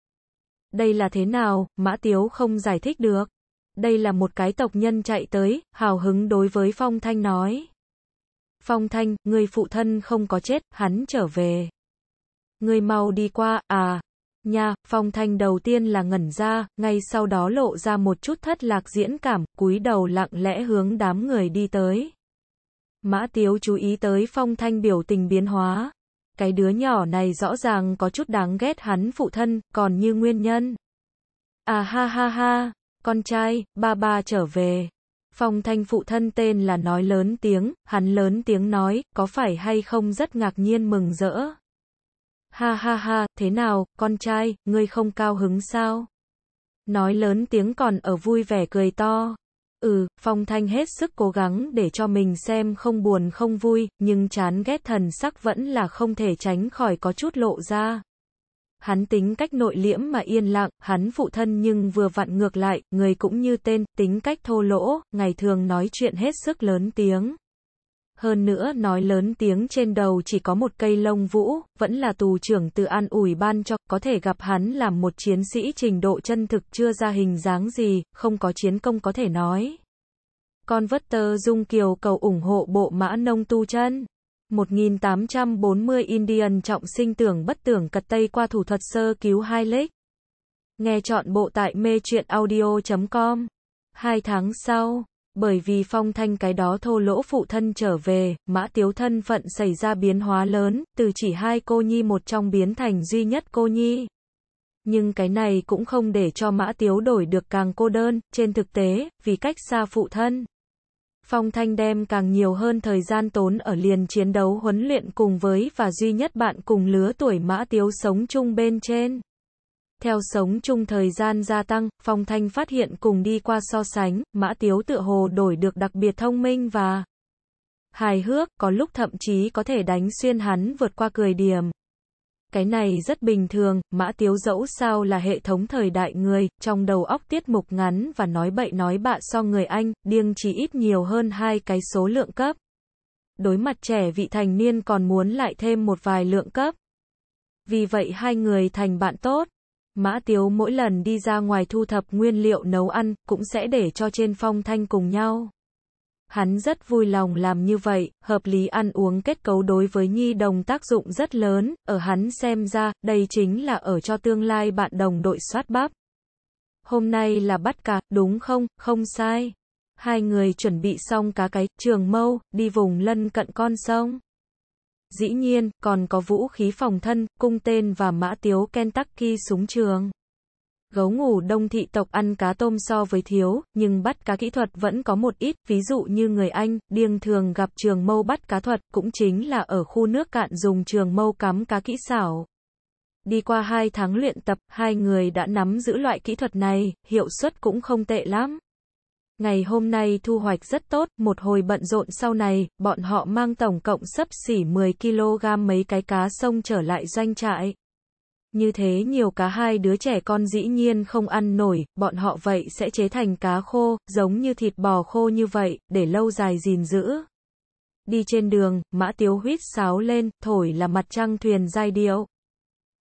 [SPEAKER 1] Đây là thế nào, Mã Tiếu không giải thích được. Đây là một cái tộc nhân chạy tới, hào hứng đối với Phong Thanh nói. Phong Thanh, người phụ thân không có chết, hắn trở về. Người mau đi qua, à. Nha, Phong Thanh đầu tiên là ngẩn ra, ngay sau đó lộ ra một chút thất lạc diễn cảm, cúi đầu lặng lẽ hướng đám người đi tới. Mã Tiếu chú ý tới Phong Thanh biểu tình biến hóa. Cái đứa nhỏ này rõ ràng có chút đáng ghét hắn phụ thân, còn như nguyên nhân. À ha ha ha, con trai, ba ba trở về. Phong Thanh phụ thân tên là nói lớn tiếng, hắn lớn tiếng nói, có phải hay không rất ngạc nhiên mừng rỡ. Ha ha ha, thế nào, con trai, ngươi không cao hứng sao? Nói lớn tiếng còn ở vui vẻ cười to. Ừ, Phong Thanh hết sức cố gắng để cho mình xem không buồn không vui, nhưng chán ghét thần sắc vẫn là không thể tránh khỏi có chút lộ ra. Hắn tính cách nội liễm mà yên lặng, hắn phụ thân nhưng vừa vặn ngược lại, người cũng như tên, tính cách thô lỗ, ngày thường nói chuyện hết sức lớn tiếng. Hơn nữa nói lớn tiếng trên đầu chỉ có một cây lông vũ, vẫn là tù trưởng từ an ủi ban cho, có thể gặp hắn làm một chiến sĩ trình độ chân thực chưa ra hình dáng gì, không có chiến công có thể nói. Con vất tơ dung kiều cầu ủng hộ bộ mã nông tu chân. 1840 Indian trọng sinh tưởng bất tưởng cật tây qua thủ thuật sơ cứu hai lếch. Nghe chọn bộ tại mê truyện audio.com. Hai tháng sau, bởi vì phong thanh cái đó thô lỗ phụ thân trở về, mã tiếu thân phận xảy ra biến hóa lớn, từ chỉ hai cô nhi một trong biến thành duy nhất cô nhi. Nhưng cái này cũng không để cho mã tiếu đổi được càng cô đơn, trên thực tế, vì cách xa phụ thân. Phong Thanh đem càng nhiều hơn thời gian tốn ở liền chiến đấu huấn luyện cùng với và duy nhất bạn cùng lứa tuổi Mã Tiếu sống chung bên trên. Theo sống chung thời gian gia tăng, Phong Thanh phát hiện cùng đi qua so sánh, Mã Tiếu tựa hồ đổi được đặc biệt thông minh và hài hước, có lúc thậm chí có thể đánh xuyên hắn vượt qua cười điểm. Cái này rất bình thường, Mã Tiếu dẫu sao là hệ thống thời đại người, trong đầu óc tiết mục ngắn và nói bậy nói bạ so người Anh, điêng chỉ ít nhiều hơn hai cái số lượng cấp. Đối mặt trẻ vị thành niên còn muốn lại thêm một vài lượng cấp. Vì vậy hai người thành bạn tốt. Mã Tiếu mỗi lần đi ra ngoài thu thập nguyên liệu nấu ăn, cũng sẽ để cho trên phong thanh cùng nhau. Hắn rất vui lòng làm như vậy, hợp lý ăn uống kết cấu đối với nhi đồng tác dụng rất lớn, ở hắn xem ra, đây chính là ở cho tương lai bạn đồng đội soát bắp. Hôm nay là bắt cá, đúng không, không sai. Hai người chuẩn bị xong cá cái, trường mâu, đi vùng lân cận con sông. Dĩ nhiên, còn có vũ khí phòng thân, cung tên và mã tiếu Kentucky súng trường. Gấu ngủ đông thị tộc ăn cá tôm so với thiếu, nhưng bắt cá kỹ thuật vẫn có một ít, ví dụ như người Anh, điêng thường gặp trường mâu bắt cá thuật, cũng chính là ở khu nước cạn dùng trường mâu cắm cá kỹ xảo. Đi qua hai tháng luyện tập, hai người đã nắm giữ loại kỹ thuật này, hiệu suất cũng không tệ lắm. Ngày hôm nay thu hoạch rất tốt, một hồi bận rộn sau này, bọn họ mang tổng cộng sấp xỉ 10kg mấy cái cá sông trở lại doanh trại. Như thế nhiều cá hai đứa trẻ con dĩ nhiên không ăn nổi, bọn họ vậy sẽ chế thành cá khô, giống như thịt bò khô như vậy, để lâu dài gìn giữ. Đi trên đường, mã tiếu huyết sáo lên, thổi là mặt trăng thuyền giai điệu.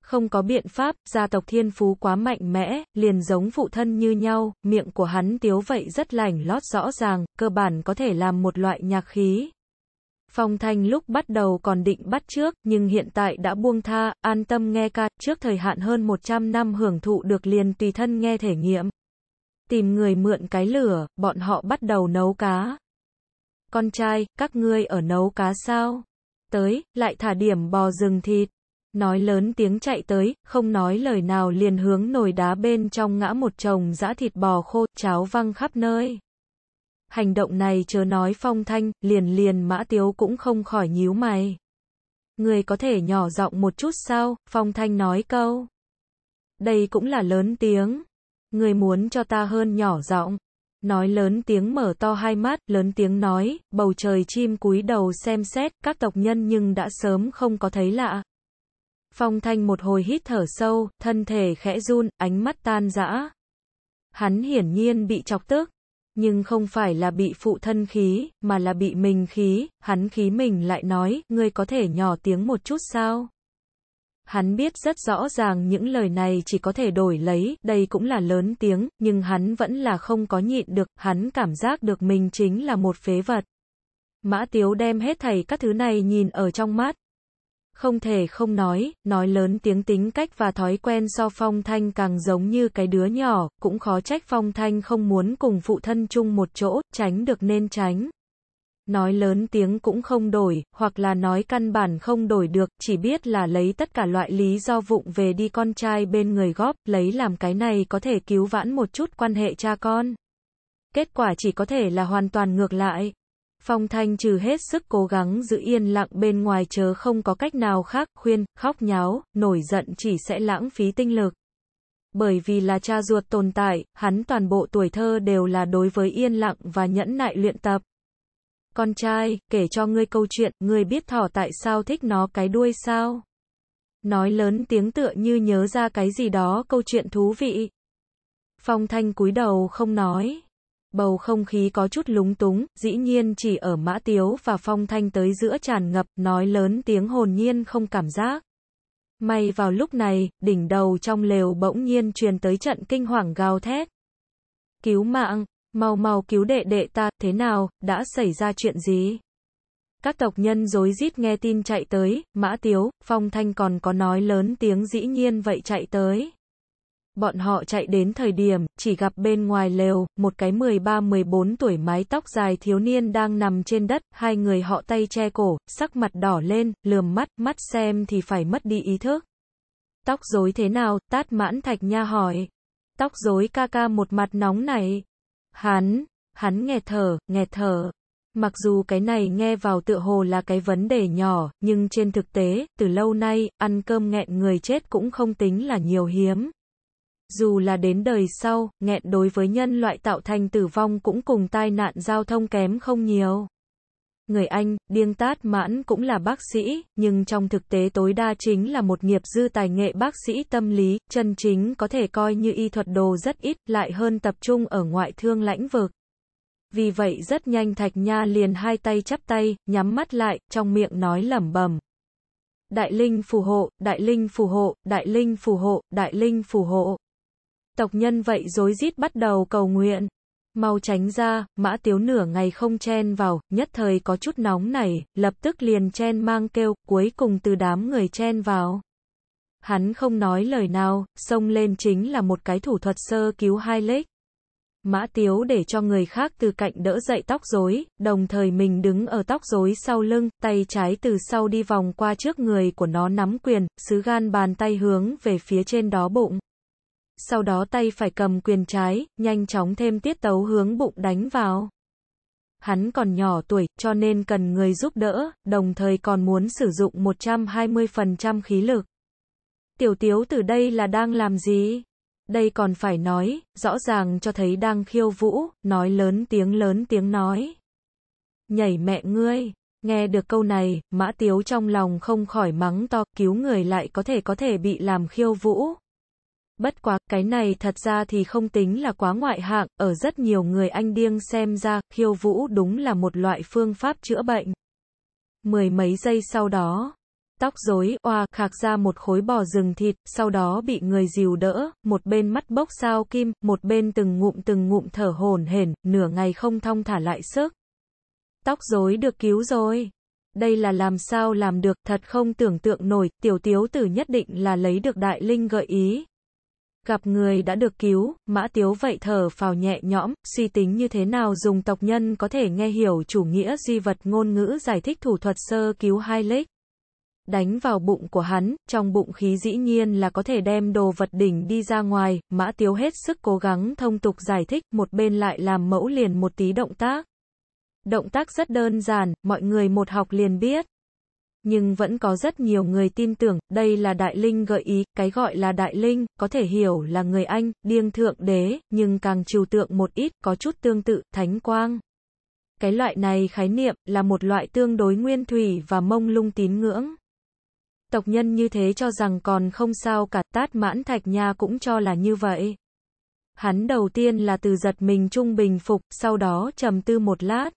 [SPEAKER 1] Không có biện pháp, gia tộc thiên phú quá mạnh mẽ, liền giống phụ thân như nhau, miệng của hắn tiếu vậy rất lành lót rõ ràng, cơ bản có thể làm một loại nhạc khí, Phong Thanh lúc bắt đầu còn định bắt trước, nhưng hiện tại đã buông tha, an tâm nghe ca, trước thời hạn hơn 100 năm hưởng thụ được liền tùy thân nghe thể nghiệm. Tìm người mượn cái lửa, bọn họ bắt đầu nấu cá. Con trai, các ngươi ở nấu cá sao? Tới, lại thả điểm bò rừng thịt. Nói lớn tiếng chạy tới, không nói lời nào liền hướng nồi đá bên trong ngã một chồng dã thịt bò khô, cháo văng khắp nơi hành động này chớ nói phong thanh, liền liền mã tiếu cũng không khỏi nhíu mày. Người có thể nhỏ giọng một chút sao, phong thanh nói câu. Đây cũng là lớn tiếng. Người muốn cho ta hơn nhỏ giọng. Nói lớn tiếng mở to hai mắt, lớn tiếng nói, bầu trời chim cúi đầu xem xét, các tộc nhân nhưng đã sớm không có thấy lạ. Phong thanh một hồi hít thở sâu, thân thể khẽ run, ánh mắt tan rã. Hắn hiển nhiên bị chọc tức nhưng không phải là bị phụ thân khí, mà là bị mình khí, hắn khí mình lại nói, ngươi có thể nhỏ tiếng một chút sao? Hắn biết rất rõ ràng những lời này chỉ có thể đổi lấy, đây cũng là lớn tiếng, nhưng hắn vẫn là không có nhịn được, hắn cảm giác được mình chính là một phế vật. Mã Tiếu đem hết thầy các thứ này nhìn ở trong mắt, không thể không nói, nói lớn tiếng tính cách và thói quen so Phong Thanh càng giống như cái đứa nhỏ, cũng khó trách Phong Thanh không muốn cùng phụ thân chung một chỗ, tránh được nên tránh. Nói lớn tiếng cũng không đổi, hoặc là nói căn bản không đổi được, chỉ biết là lấy tất cả loại lý do vụng về đi con trai bên người góp, lấy làm cái này có thể cứu vãn một chút quan hệ cha con. Kết quả chỉ có thể là hoàn toàn ngược lại, Phong Thanh trừ hết sức cố gắng giữ yên lặng bên ngoài chớ không có cách nào khác, khuyên, khóc nháo, nổi giận chỉ sẽ lãng phí tinh lực. Bởi vì là cha ruột tồn tại, hắn toàn bộ tuổi thơ đều là đối với yên lặng và nhẫn nại luyện tập. Con trai, kể cho ngươi câu chuyện, ngươi biết thỏ tại sao thích nó cái đuôi sao? Nói lớn tiếng tựa như nhớ ra cái gì đó câu chuyện thú vị. Phong Thanh cúi đầu không nói bầu không khí có chút lúng túng, dĩ nhiên chỉ ở Mã Tiếu và Phong Thanh tới giữa tràn ngập, nói lớn tiếng hồn nhiên không cảm giác. May vào lúc này, đỉnh đầu trong lều bỗng nhiên truyền tới trận kinh hoàng gào thét. Cứu mạng, mau mau cứu đệ đệ ta, thế nào, đã xảy ra chuyện gì? Các tộc nhân dối rít nghe tin chạy tới, Mã Tiếu, Phong Thanh còn có nói lớn tiếng dĩ nhiên vậy chạy tới. Bọn họ chạy đến thời điểm, chỉ gặp bên ngoài lều, một cái 13-14 tuổi mái tóc dài thiếu niên đang nằm trên đất, hai người họ tay che cổ, sắc mặt đỏ lên, lườm mắt, mắt xem thì phải mất đi ý thức. Tóc rối thế nào, tát mãn thạch nha hỏi. Tóc rối ca ca một mặt nóng này. Hắn, hắn nghe thở, nghe thở. Mặc dù cái này nghe vào tựa hồ là cái vấn đề nhỏ, nhưng trên thực tế, từ lâu nay, ăn cơm nghẹn người chết cũng không tính là nhiều hiếm dù là đến đời sau, nghẹn đối với nhân loại tạo thành tử vong cũng cùng tai nạn giao thông kém không nhiều. Người Anh, điên Tát Mãn cũng là bác sĩ, nhưng trong thực tế tối đa chính là một nghiệp dư tài nghệ bác sĩ tâm lý, chân chính có thể coi như y thuật đồ rất ít, lại hơn tập trung ở ngoại thương lãnh vực. Vì vậy rất nhanh Thạch Nha liền hai tay chắp tay, nhắm mắt lại, trong miệng nói lẩm bẩm. Đại linh phù hộ, đại linh phù hộ, đại linh phù hộ, đại linh phù hộ tộc nhân vậy rối rít bắt đầu cầu nguyện. Mau tránh ra, mã tiếu nửa ngày không chen vào, nhất thời có chút nóng nảy, lập tức liền chen mang kêu, cuối cùng từ đám người chen vào. Hắn không nói lời nào, xông lên chính là một cái thủ thuật sơ cứu hai lếch. Mã tiếu để cho người khác từ cạnh đỡ dậy tóc rối, đồng thời mình đứng ở tóc rối sau lưng, tay trái từ sau đi vòng qua trước người của nó nắm quyền, xứ gan bàn tay hướng về phía trên đó bụng sau đó tay phải cầm quyền trái, nhanh chóng thêm tiết tấu hướng bụng đánh vào. Hắn còn nhỏ tuổi, cho nên cần người giúp đỡ, đồng thời còn muốn sử dụng 120% khí lực. Tiểu tiếu từ đây là đang làm gì? Đây còn phải nói, rõ ràng cho thấy đang khiêu vũ, nói lớn tiếng lớn tiếng nói. Nhảy mẹ ngươi, nghe được câu này, mã tiếu trong lòng không khỏi mắng to, cứu người lại có thể có thể bị làm khiêu vũ, Bất quá, cái này thật ra thì không tính là quá ngoại hạng, ở rất nhiều người anh điên xem ra, khiêu vũ đúng là một loại phương pháp chữa bệnh. Mười mấy giây sau đó, tóc rối oa khạc ra một khối bò rừng thịt, sau đó bị người dìu đỡ, một bên mắt bốc sao kim, một bên từng ngụm từng ngụm thở hổn hển, nửa ngày không thong thả lại sức. Tóc rối được cứu rồi. Đây là làm sao làm được, thật không tưởng tượng nổi, tiểu tiếu tử nhất định là lấy được đại linh gợi ý. Gặp người đã được cứu, Mã Tiếu vậy thở phào nhẹ nhõm, suy tính như thế nào dùng tộc nhân có thể nghe hiểu chủ nghĩa di vật ngôn ngữ giải thích thủ thuật sơ cứu hai lếch. Đánh vào bụng của hắn, trong bụng khí dĩ nhiên là có thể đem đồ vật đỉnh đi ra ngoài, Mã Tiếu hết sức cố gắng thông tục giải thích, một bên lại làm mẫu liền một tí động tác. Động tác rất đơn giản, mọi người một học liền biết nhưng vẫn có rất nhiều người tin tưởng, đây là Đại Linh gợi ý, cái gọi là Đại Linh, có thể hiểu là người Anh, điêng thượng đế, nhưng càng trừu tượng một ít, có chút tương tự, thánh quang. Cái loại này khái niệm là một loại tương đối nguyên thủy và mông lung tín ngưỡng. Tộc nhân như thế cho rằng còn không sao cả tát mãn thạch nha cũng cho là như vậy. Hắn đầu tiên là từ giật mình trung bình phục, sau đó trầm tư một lát.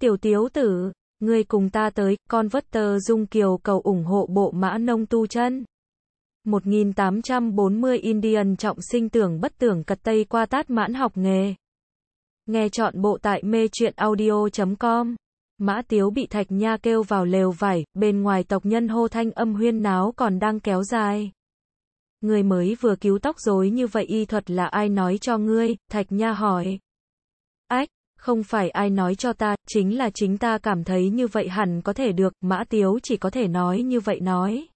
[SPEAKER 1] Tiểu tiếu tử, Ngươi cùng ta tới, con vất tờ Dung Kiều cầu ủng hộ bộ mã nông tu chân. 1840 Indian trọng sinh tưởng bất tưởng cật tây qua tát mãn học nghề. Nghe chọn bộ tại mê chuyện audio.com. Mã Tiếu bị thạch nha kêu vào lều vải, bên ngoài tộc nhân hô thanh âm huyên náo còn đang kéo dài. Người mới vừa cứu tóc rối như vậy y thuật là ai nói cho ngươi, thạch nha hỏi. Ách, không phải ai nói cho ta, chính là chính ta cảm thấy như vậy hẳn có thể được, Mã Tiếu chỉ có thể nói như vậy nói.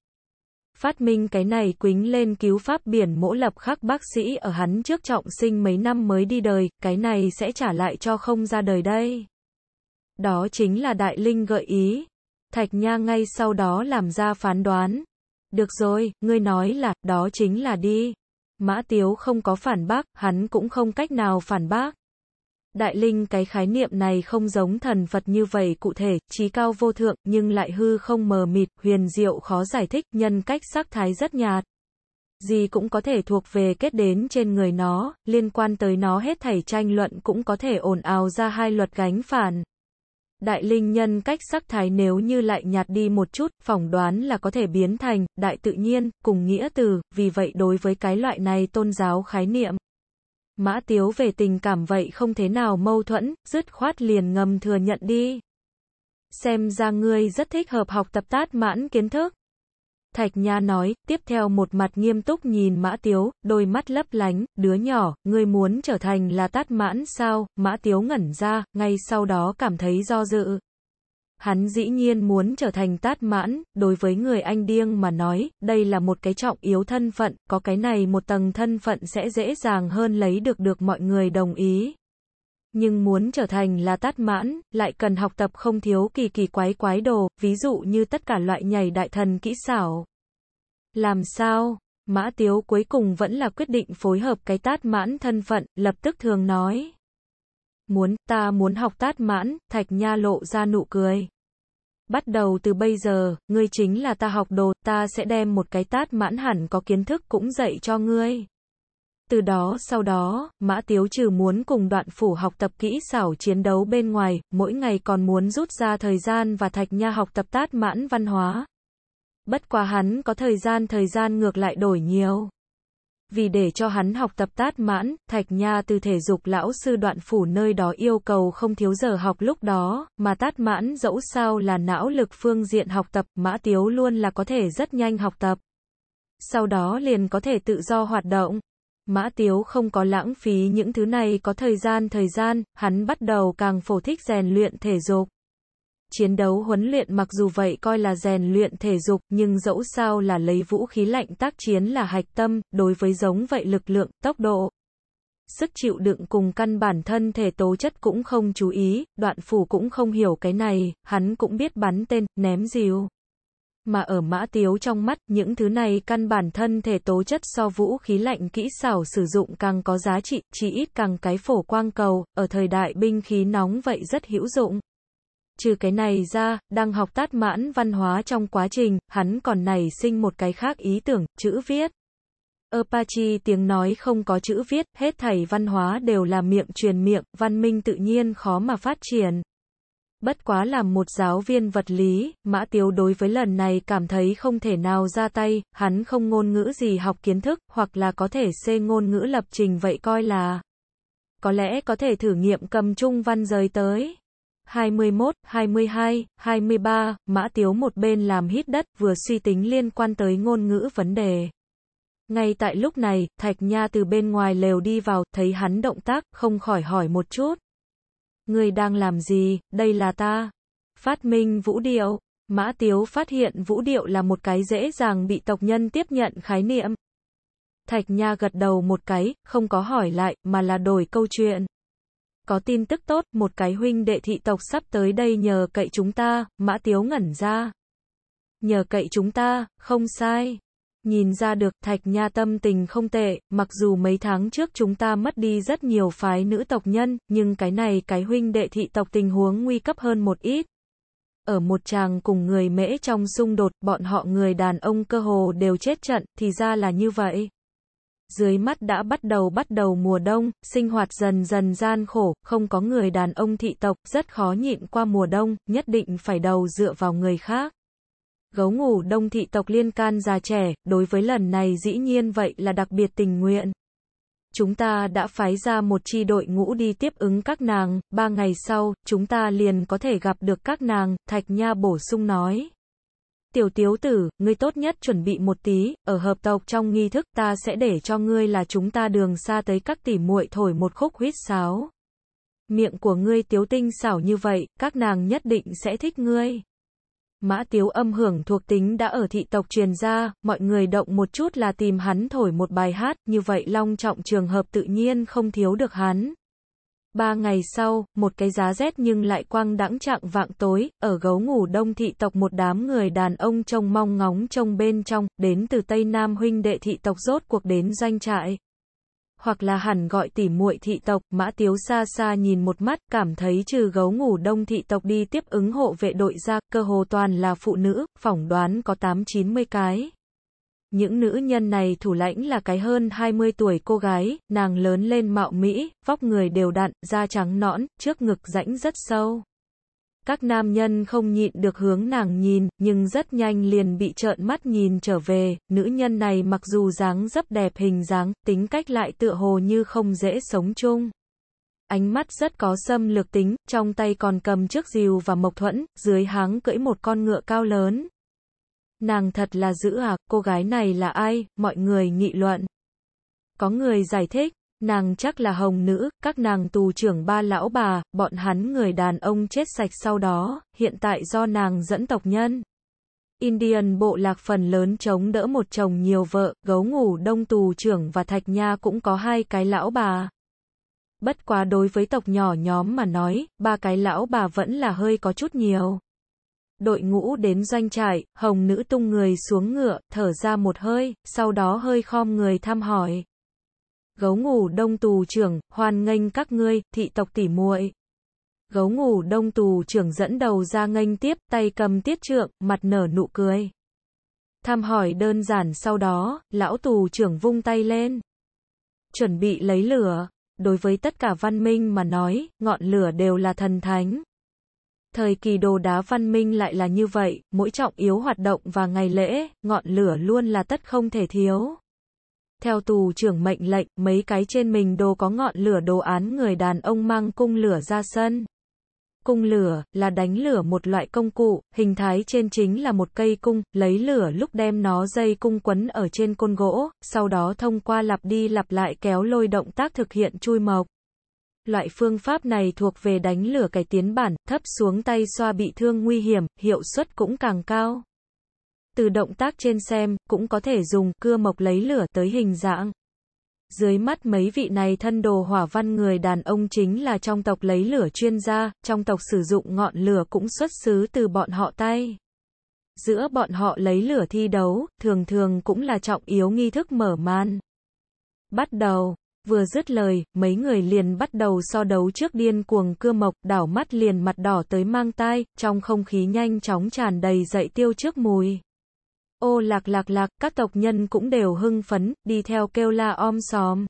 [SPEAKER 1] Phát minh cái này quính lên cứu pháp biển mỗ lập khắc bác sĩ ở hắn trước trọng sinh mấy năm mới đi đời, cái này sẽ trả lại cho không ra đời đây. Đó chính là Đại Linh gợi ý. Thạch Nha ngay sau đó làm ra phán đoán. Được rồi, ngươi nói là, đó chính là đi. Mã Tiếu không có phản bác, hắn cũng không cách nào phản bác. Đại linh cái khái niệm này không giống thần Phật như vậy cụ thể, trí cao vô thượng, nhưng lại hư không mờ mịt, huyền diệu khó giải thích, nhân cách sắc thái rất nhạt. Gì cũng có thể thuộc về kết đến trên người nó, liên quan tới nó hết thảy tranh luận cũng có thể ồn ào ra hai luật gánh phản. Đại linh nhân cách sắc thái nếu như lại nhạt đi một chút, phỏng đoán là có thể biến thành, đại tự nhiên, cùng nghĩa từ, vì vậy đối với cái loại này tôn giáo khái niệm. Mã Tiếu về tình cảm vậy không thế nào mâu thuẫn, dứt khoát liền ngầm thừa nhận đi. Xem ra ngươi rất thích hợp học tập tát mãn kiến thức. Thạch Nha nói, tiếp theo một mặt nghiêm túc nhìn Mã Tiếu, đôi mắt lấp lánh, đứa nhỏ, ngươi muốn trở thành là tát mãn sao, Mã Tiếu ngẩn ra, ngay sau đó cảm thấy do dự, Hắn dĩ nhiên muốn trở thành tát mãn, đối với người anh điêng mà nói, đây là một cái trọng yếu thân phận, có cái này một tầng thân phận sẽ dễ dàng hơn lấy được được mọi người đồng ý. Nhưng muốn trở thành là tát mãn, lại cần học tập không thiếu kỳ kỳ quái quái đồ, ví dụ như tất cả loại nhảy đại thần kỹ xảo. Làm sao? Mã Tiếu cuối cùng vẫn là quyết định phối hợp cái tát mãn thân phận, lập tức thường nói muốn, ta muốn học tát mãn, thạch nha lộ ra nụ cười. Bắt đầu từ bây giờ, ngươi chính là ta học đồ, ta sẽ đem một cái tát mãn hẳn có kiến thức cũng dạy cho ngươi. Từ đó, sau đó, Mã Tiếu trừ muốn cùng đoạn phủ học tập kỹ xảo chiến đấu bên ngoài, mỗi ngày còn muốn rút ra thời gian và thạch nha học tập tát mãn văn hóa. Bất quá hắn có thời gian thời gian ngược lại đổi nhiều vì để cho hắn học tập tát mãn, Thạch Nha từ thể dục lão sư đoạn phủ nơi đó yêu cầu không thiếu giờ học lúc đó, mà tát mãn dẫu sao là não lực phương diện học tập, Mã Tiếu luôn là có thể rất nhanh học tập. Sau đó liền có thể tự do hoạt động. Mã Tiếu không có lãng phí những thứ này có thời gian thời gian, hắn bắt đầu càng phổ thích rèn luyện thể dục chiến đấu huấn luyện mặc dù vậy coi là rèn luyện thể dục, nhưng dẫu sao là lấy vũ khí lạnh tác chiến là hạch tâm, đối với giống vậy lực lượng, tốc độ, sức chịu đựng cùng căn bản thân thể tố chất cũng không chú ý, đoạn phủ cũng không hiểu cái này, hắn cũng biết bắn tên, ném diều. Mà ở mã tiếu trong mắt, những thứ này căn bản thân thể tố chất so vũ khí lạnh kỹ xảo sử dụng càng có giá trị, chỉ ít càng cái phổ quang cầu, ở thời đại binh khí nóng vậy rất hữu dụng. Trừ cái này ra, đang học tát mãn văn hóa trong quá trình, hắn còn nảy sinh một cái khác ý tưởng, chữ viết. Apache tiếng nói không có chữ viết, hết thảy văn hóa đều là miệng truyền miệng, văn minh tự nhiên khó mà phát triển. Bất quá làm một giáo viên vật lý, Mã Tiếu đối với lần này cảm thấy không thể nào ra tay, hắn không ngôn ngữ gì học kiến thức, hoặc là có thể xê ngôn ngữ lập trình vậy coi là. Có lẽ có thể thử nghiệm cầm trung văn rời tới. 21, 22, 23, Mã Tiếu một bên làm hít đất vừa suy tính liên quan tới ngôn ngữ vấn đề. Ngay tại lúc này, Thạch Nha từ bên ngoài lều đi vào, thấy hắn động tác, không khỏi hỏi một chút. Người đang làm gì, đây là ta. Phát minh vũ điệu. Mã Tiếu phát hiện vũ điệu là một cái dễ dàng bị tộc nhân tiếp nhận khái niệm. Thạch Nha gật đầu một cái, không có hỏi lại, mà là đổi câu chuyện có tin tức tốt, một cái huynh đệ thị tộc sắp tới đây nhờ cậy chúng ta, mã tiếu ngẩn ra. Nhờ cậy chúng ta, không sai. Nhìn ra được, thạch nha tâm tình không tệ, mặc dù mấy tháng trước chúng ta mất đi rất nhiều phái nữ tộc nhân, nhưng cái này cái huynh đệ thị tộc tình huống nguy cấp hơn một ít. Ở một chàng cùng người mễ trong xung đột, bọn họ người đàn ông cơ hồ đều chết trận, thì ra là như vậy dưới mắt đã bắt đầu bắt đầu mùa đông, sinh hoạt dần dần gian khổ, không có người đàn ông thị tộc, rất khó nhịn qua mùa đông, nhất định phải đầu dựa vào người khác. Gấu ngủ đông thị tộc liên can già trẻ, đối với lần này dĩ nhiên vậy là đặc biệt tình nguyện. Chúng ta đã phái ra một chi đội ngũ đi tiếp ứng các nàng, ba ngày sau, chúng ta liền có thể gặp được các nàng, Thạch Nha bổ sung nói. Tiểu tiếu tử, ngươi tốt nhất chuẩn bị một tí, ở hợp tộc trong nghi thức ta sẽ để cho ngươi là chúng ta đường xa tới các tỉ muội thổi một khúc huyết sáo. Miệng của ngươi tiếu tinh xảo như vậy, các nàng nhất định sẽ thích ngươi. Mã tiếu âm hưởng thuộc tính đã ở thị tộc truyền ra, mọi người động một chút là tìm hắn thổi một bài hát, như vậy long trọng trường hợp tự nhiên không thiếu được hắn. Ba ngày sau, một cái giá rét nhưng lại quang đãng trạng vạng tối, ở gấu ngủ đông thị tộc một đám người đàn ông trông mong ngóng trông bên trong, đến từ Tây Nam huynh đệ thị tộc rốt cuộc đến doanh trại. Hoặc là hẳn gọi tỉ muội thị tộc, mã tiếu xa xa nhìn một mắt, cảm thấy trừ gấu ngủ đông thị tộc đi tiếp ứng hộ vệ đội ra, cơ hồ toàn là phụ nữ, phỏng đoán có 8-90 cái. Những nữ nhân này thủ lãnh là cái hơn 20 tuổi cô gái, nàng lớn lên mạo mỹ, vóc người đều đặn, da trắng nõn, trước ngực rãnh rất sâu. Các nam nhân không nhịn được hướng nàng nhìn, nhưng rất nhanh liền bị trợn mắt nhìn trở về, nữ nhân này mặc dù dáng rất đẹp hình dáng, tính cách lại tựa hồ như không dễ sống chung. Ánh mắt rất có xâm lược tính, trong tay còn cầm chiếc rìu và mộc thuẫn, dưới háng cưỡi một con ngựa cao lớn, Nàng thật là dữ à, cô gái này là ai, mọi người nghị luận. Có người giải thích, nàng chắc là hồng nữ, các nàng tù trưởng ba lão bà, bọn hắn người đàn ông chết sạch sau đó, hiện tại do nàng dẫn tộc nhân. Indian bộ lạc phần lớn chống đỡ một chồng nhiều vợ, gấu ngủ đông tù trưởng và thạch nha cũng có hai cái lão bà. Bất quá đối với tộc nhỏ nhóm mà nói, ba cái lão bà vẫn là hơi có chút nhiều đội ngũ đến doanh trại, hồng nữ tung người xuống ngựa, thở ra một hơi, sau đó hơi khom người thăm hỏi. Gấu ngủ đông tù trưởng, hoan nghênh các ngươi, thị tộc tỉ muội. Gấu ngủ đông tù trưởng dẫn đầu ra nghênh tiếp, tay cầm tiết trượng, mặt nở nụ cười. tham hỏi đơn giản sau đó, lão tù trưởng vung tay lên. Chuẩn bị lấy lửa, đối với tất cả văn minh mà nói, ngọn lửa đều là thần thánh, Thời kỳ đồ đá văn minh lại là như vậy, mỗi trọng yếu hoạt động và ngày lễ, ngọn lửa luôn là tất không thể thiếu. Theo tù trưởng mệnh lệnh, mấy cái trên mình đồ có ngọn lửa đồ án người đàn ông mang cung lửa ra sân. Cung lửa, là đánh lửa một loại công cụ, hình thái trên chính là một cây cung, lấy lửa lúc đem nó dây cung quấn ở trên côn gỗ, sau đó thông qua lặp đi lặp lại kéo lôi động tác thực hiện chui mộc. Loại phương pháp này thuộc về đánh lửa cải tiến bản, thấp xuống tay xoa bị thương nguy hiểm, hiệu suất cũng càng cao. Từ động tác trên xem, cũng có thể dùng cưa mộc lấy lửa tới hình dạng. Dưới mắt mấy vị này thân đồ hỏa văn người đàn ông chính là trong tộc lấy lửa chuyên gia, trong tộc sử dụng ngọn lửa cũng xuất xứ từ bọn họ tay. Giữa bọn họ lấy lửa thi đấu, thường thường cũng là trọng yếu nghi thức mở màn. Bắt đầu Vừa dứt lời, mấy người liền bắt đầu so đấu trước điên cuồng cưa mộc, đảo mắt liền mặt đỏ tới mang tai, trong không khí nhanh chóng tràn đầy dậy tiêu trước mùi. Ô lạc lạc lạc, các tộc nhân cũng đều hưng phấn, đi theo kêu la om xóm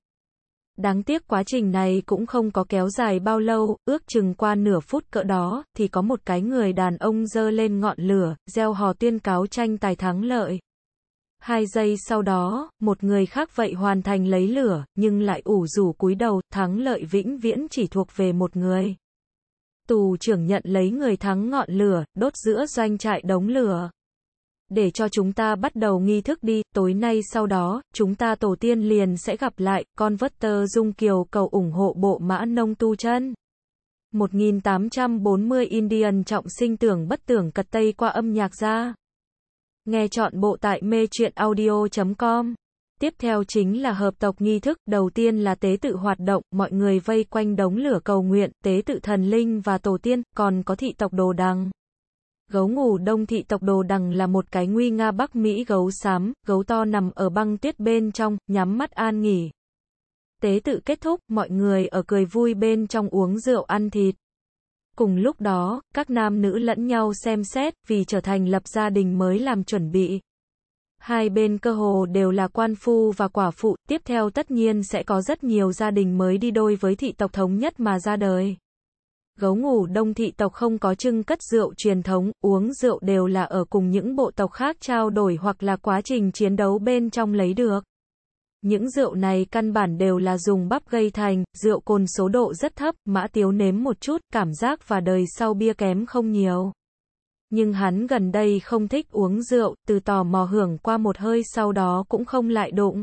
[SPEAKER 1] Đáng tiếc quá trình này cũng không có kéo dài bao lâu, ước chừng qua nửa phút cỡ đó, thì có một cái người đàn ông dơ lên ngọn lửa, gieo hò tuyên cáo tranh tài thắng lợi. Hai giây sau đó, một người khác vậy hoàn thành lấy lửa, nhưng lại ủ rủ cúi đầu, thắng lợi vĩnh viễn chỉ thuộc về một người. Tù trưởng nhận lấy người thắng ngọn lửa, đốt giữa doanh trại đống lửa. Để cho chúng ta bắt đầu nghi thức đi, tối nay sau đó, chúng ta tổ tiên liền sẽ gặp lại, con vất tơ dung kiều cầu ủng hộ bộ mã nông tu chân. 1840 Indian trọng sinh tưởng bất tưởng cật tây qua âm nhạc ra. Nghe chọn bộ tại mê truyện audio.com. Tiếp theo chính là hợp tộc nghi thức, đầu tiên là tế tự hoạt động, mọi người vây quanh đống lửa cầu nguyện, tế tự thần linh và tổ tiên, còn có thị tộc đồ đằng. Gấu ngủ đông thị tộc đồ đằng là một cái nguy nga Bắc Mỹ gấu xám, gấu to nằm ở băng tuyết bên trong, nhắm mắt an nghỉ. Tế tự kết thúc, mọi người ở cười vui bên trong uống rượu ăn thịt. Cùng lúc đó, các nam nữ lẫn nhau xem xét, vì trở thành lập gia đình mới làm chuẩn bị. Hai bên cơ hồ đều là quan phu và quả phụ, tiếp theo tất nhiên sẽ có rất nhiều gia đình mới đi đôi với thị tộc thống nhất mà ra đời. Gấu ngủ đông thị tộc không có trưng cất rượu truyền thống, uống rượu đều là ở cùng những bộ tộc khác trao đổi hoặc là quá trình chiến đấu bên trong lấy được. Những rượu này căn bản đều là dùng bắp gây thành, rượu cồn số độ rất thấp, mã tiếu nếm một chút, cảm giác và đời sau bia kém không nhiều. Nhưng hắn gần đây không thích uống rượu, từ tò mò hưởng qua một hơi sau đó cũng không lại đụng.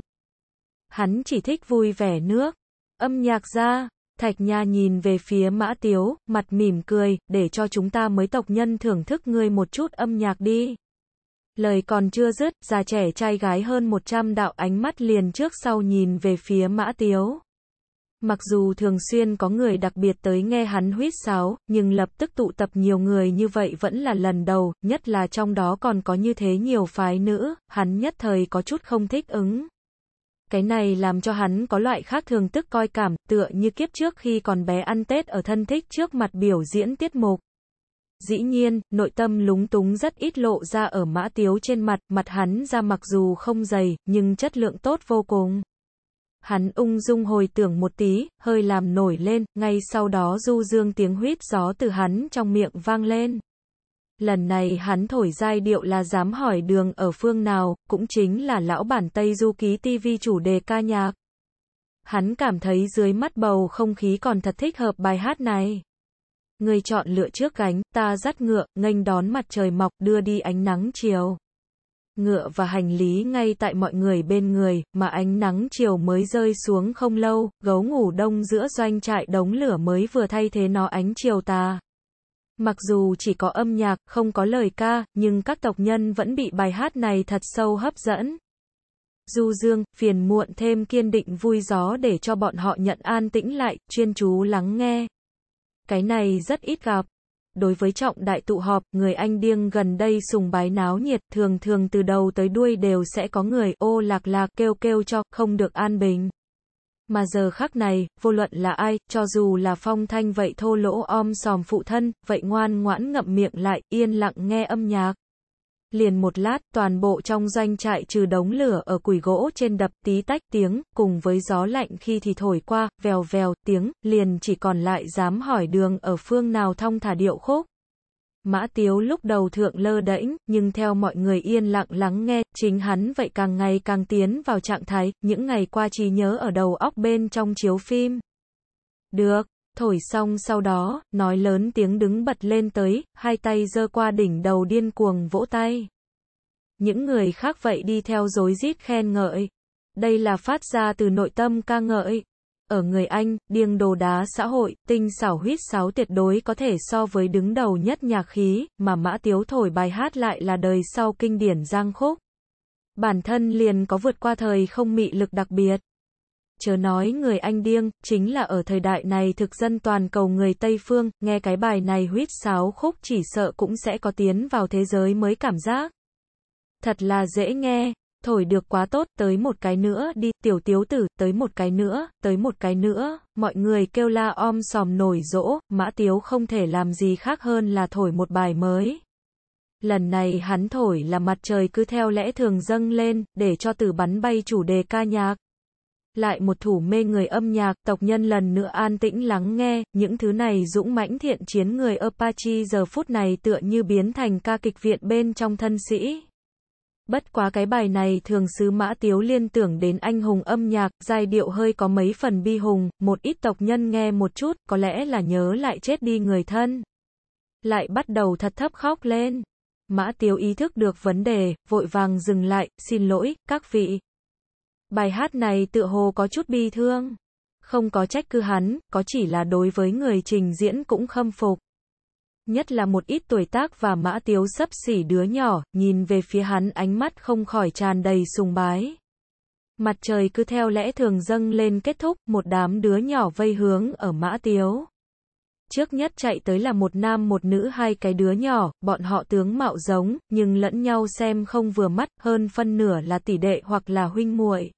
[SPEAKER 1] Hắn chỉ thích vui vẻ nước. Âm nhạc ra, Thạch Nha nhìn về phía Mã Tiếu, mặt mỉm cười, để cho chúng ta mới tộc nhân thưởng thức ngươi một chút âm nhạc đi. Lời còn chưa dứt, già trẻ trai gái hơn 100 đạo ánh mắt liền trước sau nhìn về phía Mã Tiếu. Mặc dù thường xuyên có người đặc biệt tới nghe hắn huýt sáo, nhưng lập tức tụ tập nhiều người như vậy vẫn là lần đầu, nhất là trong đó còn có như thế nhiều phái nữ, hắn nhất thời có chút không thích ứng. Cái này làm cho hắn có loại khác thường tức coi cảm, tựa như kiếp trước khi còn bé ăn Tết ở thân thích trước mặt biểu diễn tiết mục. Dĩ nhiên, nội tâm lúng túng rất ít lộ ra ở mã tiếu trên mặt, mặt hắn ra mặc dù không dày, nhưng chất lượng tốt vô cùng. Hắn ung dung hồi tưởng một tí, hơi làm nổi lên, ngay sau đó du dương tiếng huyết gió từ hắn trong miệng vang lên. Lần này hắn thổi giai điệu là dám hỏi đường ở phương nào, cũng chính là lão bản Tây Du Ký TV chủ đề ca nhạc. Hắn cảm thấy dưới mắt bầu không khí còn thật thích hợp bài hát này. Người chọn lựa trước cánh, ta dắt ngựa, nghênh đón mặt trời mọc, đưa đi ánh nắng chiều. Ngựa và hành lý ngay tại mọi người bên người, mà ánh nắng chiều mới rơi xuống không lâu, gấu ngủ đông giữa doanh trại đống lửa mới vừa thay thế nó ánh chiều ta. Mặc dù chỉ có âm nhạc, không có lời ca, nhưng các tộc nhân vẫn bị bài hát này thật sâu hấp dẫn. Du dương, phiền muộn thêm kiên định vui gió để cho bọn họ nhận an tĩnh lại, chuyên chú lắng nghe. Cái này rất ít gặp. Đối với trọng đại tụ họp, người anh điêng gần đây sùng bái náo nhiệt, thường thường từ đầu tới đuôi đều sẽ có người ô lạc lạc kêu kêu cho, không được an bình. Mà giờ khắc này, vô luận là ai, cho dù là phong thanh vậy thô lỗ om sòm phụ thân, vậy ngoan ngoãn ngậm miệng lại, yên lặng nghe âm nhạc liền một lát, toàn bộ trong doanh trại trừ đống lửa ở củi gỗ trên đập tí tách tiếng, cùng với gió lạnh khi thì thổi qua, vèo vèo tiếng, liền chỉ còn lại dám hỏi đường ở phương nào thông thả điệu khúc. Mã Tiếu lúc đầu thượng lơ đễnh, nhưng theo mọi người yên lặng lắng nghe, chính hắn vậy càng ngày càng tiến vào trạng thái, những ngày qua chỉ nhớ ở đầu óc bên trong chiếu phim. Được, thổi xong sau đó, nói lớn tiếng đứng bật lên tới, hai tay giơ qua đỉnh đầu điên cuồng vỗ tay. Những người khác vậy đi theo dối rít khen ngợi. Đây là phát ra từ nội tâm ca ngợi. Ở người Anh, điên đồ đá xã hội, tinh xảo huyết sáo tuyệt đối có thể so với đứng đầu nhất nhạc khí, mà mã tiếu thổi bài hát lại là đời sau kinh điển giang khúc. Bản thân liền có vượt qua thời không mị lực đặc biệt chớ nói người Anh điêng, chính là ở thời đại này thực dân toàn cầu người Tây Phương, nghe cái bài này huyết sáo khúc chỉ sợ cũng sẽ có tiến vào thế giới mới cảm giác. Thật là dễ nghe, thổi được quá tốt, tới một cái nữa đi, tiểu tiếu tử, tới một cái nữa, tới một cái nữa, mọi người kêu la om sòm nổi rỗ mã tiếu không thể làm gì khác hơn là thổi một bài mới. Lần này hắn thổi là mặt trời cứ theo lẽ thường dâng lên, để cho tử bắn bay chủ đề ca nhạc lại một thủ mê người âm nhạc, tộc nhân lần nữa an tĩnh lắng nghe, những thứ này dũng mãnh thiện chiến người Apache giờ phút này tựa như biến thành ca kịch viện bên trong thân sĩ. Bất quá cái bài này thường sứ mã tiếu liên tưởng đến anh hùng âm nhạc, giai điệu hơi có mấy phần bi hùng, một ít tộc nhân nghe một chút, có lẽ là nhớ lại chết đi người thân. Lại bắt đầu thật thấp khóc lên. Mã tiếu ý thức được vấn đề, vội vàng dừng lại, xin lỗi, các vị, Bài hát này tựa hồ có chút bi thương. Không có trách cứ hắn, có chỉ là đối với người trình diễn cũng khâm phục. Nhất là một ít tuổi tác và mã tiếu sấp xỉ đứa nhỏ, nhìn về phía hắn ánh mắt không khỏi tràn đầy sùng bái. Mặt trời cứ theo lẽ thường dâng lên kết thúc, một đám đứa nhỏ vây hướng ở mã tiếu. Trước nhất chạy tới là một nam một nữ hai cái đứa nhỏ, bọn họ tướng mạo giống, nhưng lẫn nhau xem không vừa mắt, hơn phân nửa là tỷ đệ hoặc là huynh muội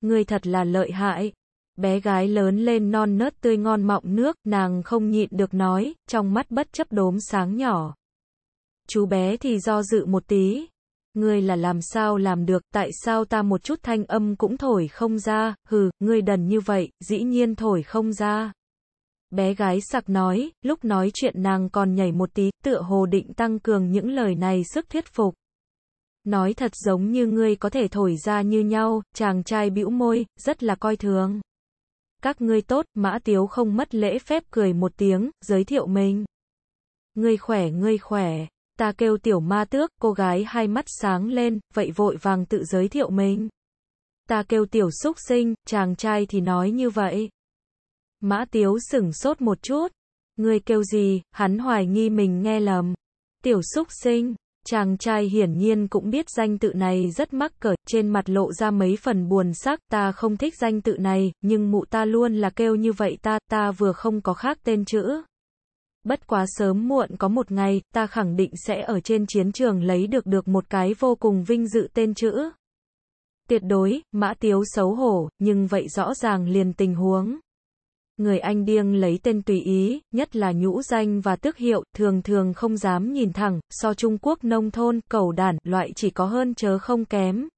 [SPEAKER 1] người thật là lợi hại. Bé gái lớn lên non nớt tươi ngon mọng nước, nàng không nhịn được nói, trong mắt bất chấp đốm sáng nhỏ. Chú bé thì do dự một tí. Ngươi là làm sao làm được, tại sao ta một chút thanh âm cũng thổi không ra, hừ, ngươi đần như vậy, dĩ nhiên thổi không ra. Bé gái sặc nói, lúc nói chuyện nàng còn nhảy một tí, tựa hồ định tăng cường những lời này sức thuyết phục nói thật giống như ngươi có thể thổi ra như nhau, chàng trai bĩu môi, rất là coi thường. Các ngươi tốt, mã tiếu không mất lễ phép cười một tiếng, giới thiệu mình. Ngươi khỏe, ngươi khỏe, ta kêu tiểu ma tước, cô gái hai mắt sáng lên, vậy vội vàng tự giới thiệu mình. Ta kêu tiểu xúc sinh, chàng trai thì nói như vậy. Mã tiếu sửng sốt một chút. Ngươi kêu gì, hắn hoài nghi mình nghe lầm. Tiểu xúc sinh, Chàng trai hiển nhiên cũng biết danh tự này rất mắc cỡ, trên mặt lộ ra mấy phần buồn sắc, ta không thích danh tự này, nhưng mụ ta luôn là kêu như vậy ta, ta vừa không có khác tên chữ. Bất quá sớm muộn có một ngày, ta khẳng định sẽ ở trên chiến trường lấy được được một cái vô cùng vinh dự tên chữ. Tuyệt đối, Mã Tiếu xấu hổ, nhưng vậy rõ ràng liền tình huống người Anh điêng lấy tên tùy ý, nhất là nhũ danh và tước hiệu, thường thường không dám nhìn thẳng, so Trung Quốc nông thôn, cầu đản, loại chỉ có hơn chớ không kém.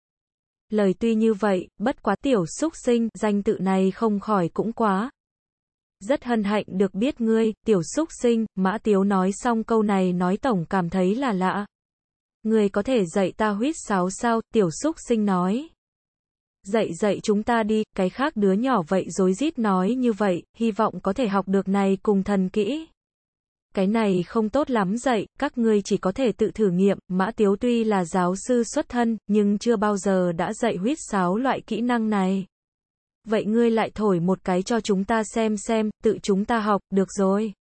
[SPEAKER 1] Lời tuy như vậy, bất quá tiểu xúc sinh, danh tự này không khỏi cũng quá. Rất hân hạnh được biết ngươi, tiểu xúc sinh, mã tiếu nói xong câu này nói tổng cảm thấy là lạ. Ngươi có thể dạy ta huyết sáo sao, tiểu xúc sinh nói dạy dạy chúng ta đi, cái khác đứa nhỏ vậy dối rít nói như vậy, hy vọng có thể học được này cùng thần kỹ. Cái này không tốt lắm dạy các ngươi chỉ có thể tự thử nghiệm, Mã Tiếu tuy là giáo sư xuất thân, nhưng chưa bao giờ đã dạy huyết sáo loại kỹ năng này. Vậy ngươi lại thổi một cái cho chúng ta xem xem, tự chúng ta học, được rồi.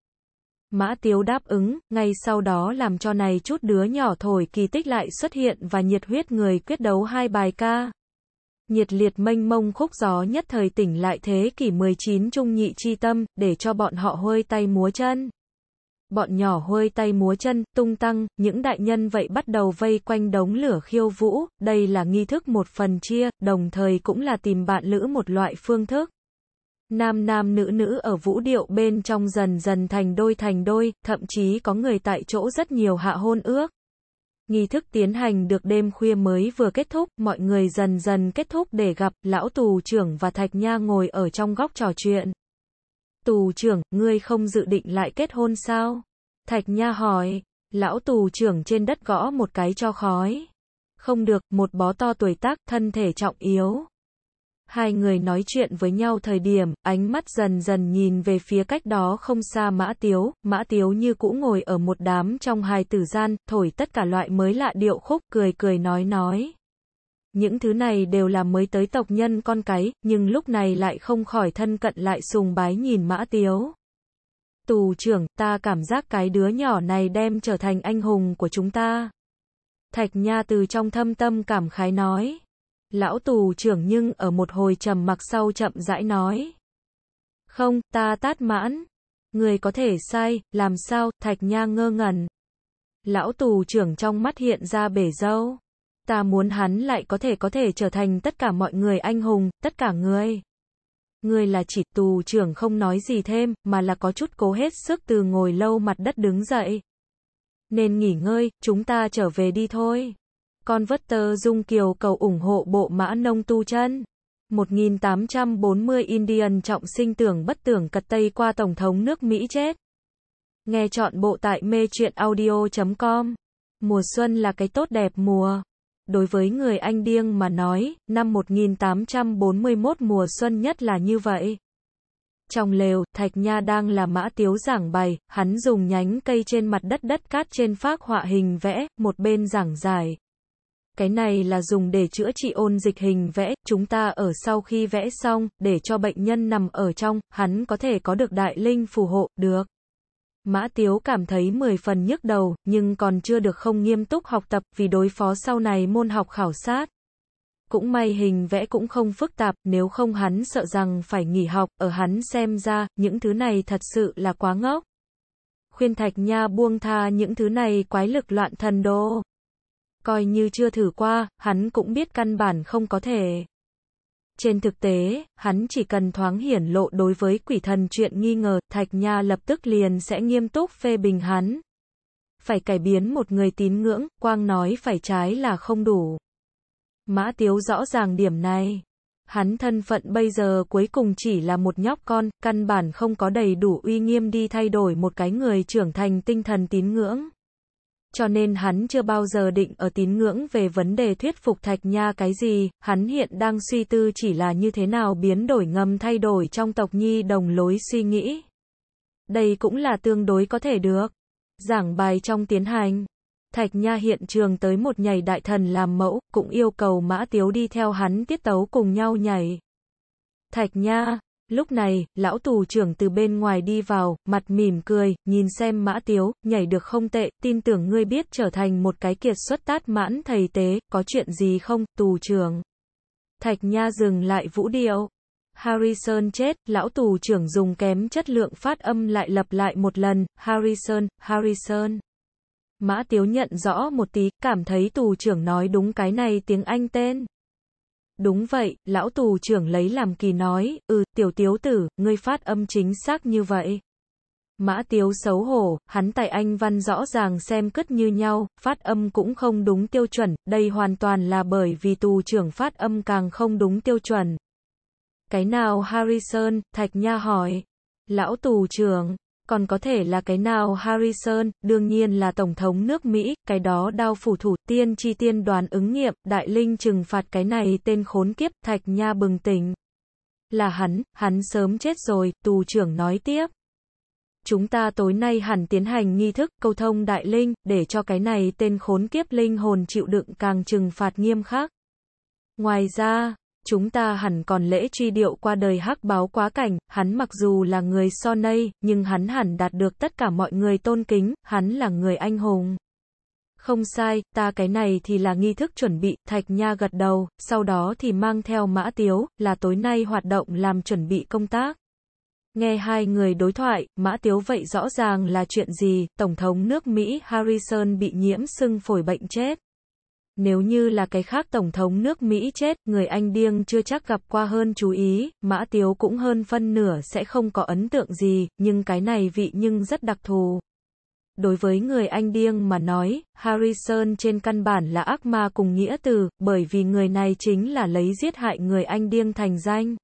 [SPEAKER 1] Mã Tiếu đáp ứng, ngay sau đó làm cho này chút đứa nhỏ thổi kỳ tích lại xuất hiện và nhiệt huyết người quyết đấu hai bài ca nhiệt liệt mênh mông khúc gió nhất thời tỉnh lại thế kỷ 19 trung nhị chi tâm, để cho bọn họ hôi tay múa chân. Bọn nhỏ hôi tay múa chân, tung tăng, những đại nhân vậy bắt đầu vây quanh đống lửa khiêu vũ, đây là nghi thức một phần chia, đồng thời cũng là tìm bạn lữ một loại phương thức. Nam nam nữ nữ ở vũ điệu bên trong dần dần thành đôi thành đôi, thậm chí có người tại chỗ rất nhiều hạ hôn ước. Nghi thức tiến hành được đêm khuya mới vừa kết thúc, mọi người dần dần kết thúc để gặp, lão tù trưởng và Thạch Nha ngồi ở trong góc trò chuyện. Tù trưởng, ngươi không dự định lại kết hôn sao? Thạch Nha hỏi, lão tù trưởng trên đất gõ một cái cho khói. Không được, một bó to tuổi tác, thân thể trọng yếu. Hai người nói chuyện với nhau thời điểm, ánh mắt dần dần nhìn về phía cách đó không xa Mã Tiếu, Mã Tiếu như cũ ngồi ở một đám trong hai tử gian, thổi tất cả loại mới lạ điệu khúc, cười cười nói nói. Những thứ này đều là mới tới tộc nhân con cái, nhưng lúc này lại không khỏi thân cận lại sùng bái nhìn Mã Tiếu. Tù trưởng, ta cảm giác cái đứa nhỏ này đem trở thành anh hùng của chúng ta. Thạch Nha từ trong thâm tâm cảm khái nói. Lão tù trưởng nhưng ở một hồi trầm mặc sau chậm rãi nói. Không, ta tát mãn. Người có thể sai, làm sao, thạch nha ngơ ngẩn. Lão tù trưởng trong mắt hiện ra bể dâu. Ta muốn hắn lại có thể có thể trở thành tất cả mọi người anh hùng, tất cả người. Người là chỉ tù trưởng không nói gì thêm, mà là có chút cố hết sức từ ngồi lâu mặt đất đứng dậy. Nên nghỉ ngơi, chúng ta trở về đi thôi. Con vất tơ Dung Kiều cầu ủng hộ bộ mã nông tu chân. 1840 Indian trọng sinh tưởng bất tưởng cật Tây qua Tổng thống nước Mỹ chết. Nghe chọn bộ tại mê chuyện audio.com. Mùa xuân là cái tốt đẹp mùa. Đối với người Anh điêng mà nói, năm 1841 mùa xuân nhất là như vậy. Trong lều, Thạch Nha đang là mã tiếu giảng bài, hắn dùng nhánh cây trên mặt đất đất cát trên phác họa hình vẽ, một bên giảng giải, cái này là dùng để chữa trị ôn dịch hình vẽ, chúng ta ở sau khi vẽ xong, để cho bệnh nhân nằm ở trong, hắn có thể có được đại linh phù hộ, được. Mã Tiếu cảm thấy 10 phần nhức đầu, nhưng còn chưa được không nghiêm túc học tập vì đối phó sau này môn học khảo sát. Cũng may hình vẽ cũng không phức tạp, nếu không hắn sợ rằng phải nghỉ học, ở hắn xem ra, những thứ này thật sự là quá ngốc. Khuyên Thạch Nha buông tha những thứ này quái lực loạn thần đồ coi như chưa thử qua, hắn cũng biết căn bản không có thể. Trên thực tế, hắn chỉ cần thoáng hiển lộ đối với quỷ thần chuyện nghi ngờ, Thạch Nha lập tức liền sẽ nghiêm túc phê bình hắn. Phải cải biến một người tín ngưỡng, quang nói phải trái là không đủ. Mã Tiếu rõ ràng điểm này. Hắn thân phận bây giờ cuối cùng chỉ là một nhóc con, căn bản không có đầy đủ uy nghiêm đi thay đổi một cái người trưởng thành tinh thần tín ngưỡng cho nên hắn chưa bao giờ định ở tín ngưỡng về vấn đề thuyết phục Thạch Nha cái gì, hắn hiện đang suy tư chỉ là như thế nào biến đổi ngầm thay đổi trong tộc nhi đồng lối suy nghĩ. Đây cũng là tương đối có thể được. Giảng bài trong tiến hành. Thạch Nha hiện trường tới một nhảy đại thần làm mẫu, cũng yêu cầu Mã Tiếu đi theo hắn tiết tấu cùng nhau nhảy. Thạch Nha, Lúc này, lão tù trưởng từ bên ngoài đi vào, mặt mỉm cười, nhìn xem mã tiếu, nhảy được không tệ, tin tưởng ngươi biết trở thành một cái kiệt xuất tát mãn thầy tế, có chuyện gì không, tù trưởng. Thạch Nha dừng lại vũ điệu. Harrison chết, lão tù trưởng dùng kém chất lượng phát âm lại lặp lại một lần, Harrison, Harrison. Mã Tiếu nhận rõ một tí, cảm thấy tù trưởng nói đúng cái này tiếng Anh tên. Đúng vậy, lão tù trưởng lấy làm kỳ nói, ừ, tiểu tiếu tử, ngươi phát âm chính xác như vậy. Mã tiếu xấu hổ, hắn tại anh văn rõ ràng xem cất như nhau, phát âm cũng không đúng tiêu chuẩn, đây hoàn toàn là bởi vì tù trưởng phát âm càng không đúng tiêu chuẩn. Cái nào Harrison, Thạch Nha hỏi. Lão tù trưởng, còn có thể là cái nào Harrison, đương nhiên là Tổng thống nước Mỹ, cái đó đao phủ thủ tiên chi tiên đoàn ứng nghiệm, đại linh trừng phạt cái này tên khốn kiếp, thạch nha bừng tỉnh. Là hắn, hắn sớm chết rồi, tù trưởng nói tiếp. Chúng ta tối nay hẳn tiến hành nghi thức, câu thông đại linh, để cho cái này tên khốn kiếp linh hồn chịu đựng càng trừng phạt nghiêm khắc. Ngoài ra, chúng ta hẳn còn lễ truy điệu qua đời hắc báo quá cảnh, hắn mặc dù là người so nây, nhưng hắn hẳn đạt được tất cả mọi người tôn kính, hắn là người anh hùng. Không sai, ta cái này thì là nghi thức chuẩn bị, Thạch Nha gật đầu, sau đó thì mang theo mã tiếu, là tối nay hoạt động làm chuẩn bị công tác. Nghe hai người đối thoại, Mã Tiếu vậy rõ ràng là chuyện gì, Tổng thống nước Mỹ Harrison bị nhiễm sưng phổi bệnh chết. Nếu như là cái khác Tổng thống nước Mỹ chết, người Anh điêng chưa chắc gặp qua hơn chú ý, Mã Tiếu cũng hơn phân nửa sẽ không có ấn tượng gì, nhưng cái này vị nhưng rất đặc thù. Đối với người Anh điêng mà nói, Harrison trên căn bản là ác ma cùng nghĩa từ, bởi vì người này chính là lấy giết hại người Anh điêng thành danh.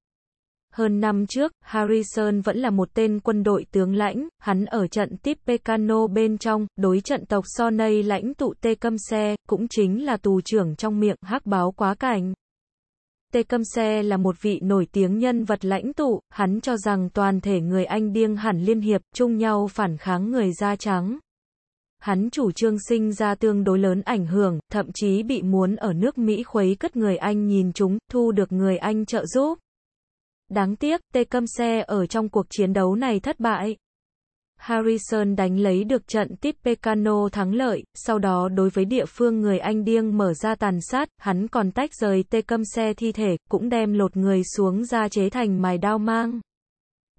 [SPEAKER 1] Hơn năm trước, Harrison vẫn là một tên quân đội tướng lãnh, hắn ở trận tiếp Pecano bên trong, đối trận tộc Sonei lãnh tụ Tecumseh, cũng chính là tù trưởng trong miệng hắc báo quá cảnh. Tecumseh là một vị nổi tiếng nhân vật lãnh tụ, hắn cho rằng toàn thể người Anh điên hẳn liên hiệp, chung nhau phản kháng người da trắng. Hắn chủ trương sinh ra tương đối lớn ảnh hưởng, thậm chí bị muốn ở nước Mỹ khuấy cất người Anh nhìn chúng, thu được người Anh trợ giúp. Đáng tiếc, Tecumseh ở trong cuộc chiến đấu này thất bại. Harrison đánh lấy được trận Tippecano thắng lợi, sau đó đối với địa phương người Anh điêng mở ra tàn sát, hắn còn tách rời Tecumseh thi thể, cũng đem lột người xuống ra chế thành mài đao mang.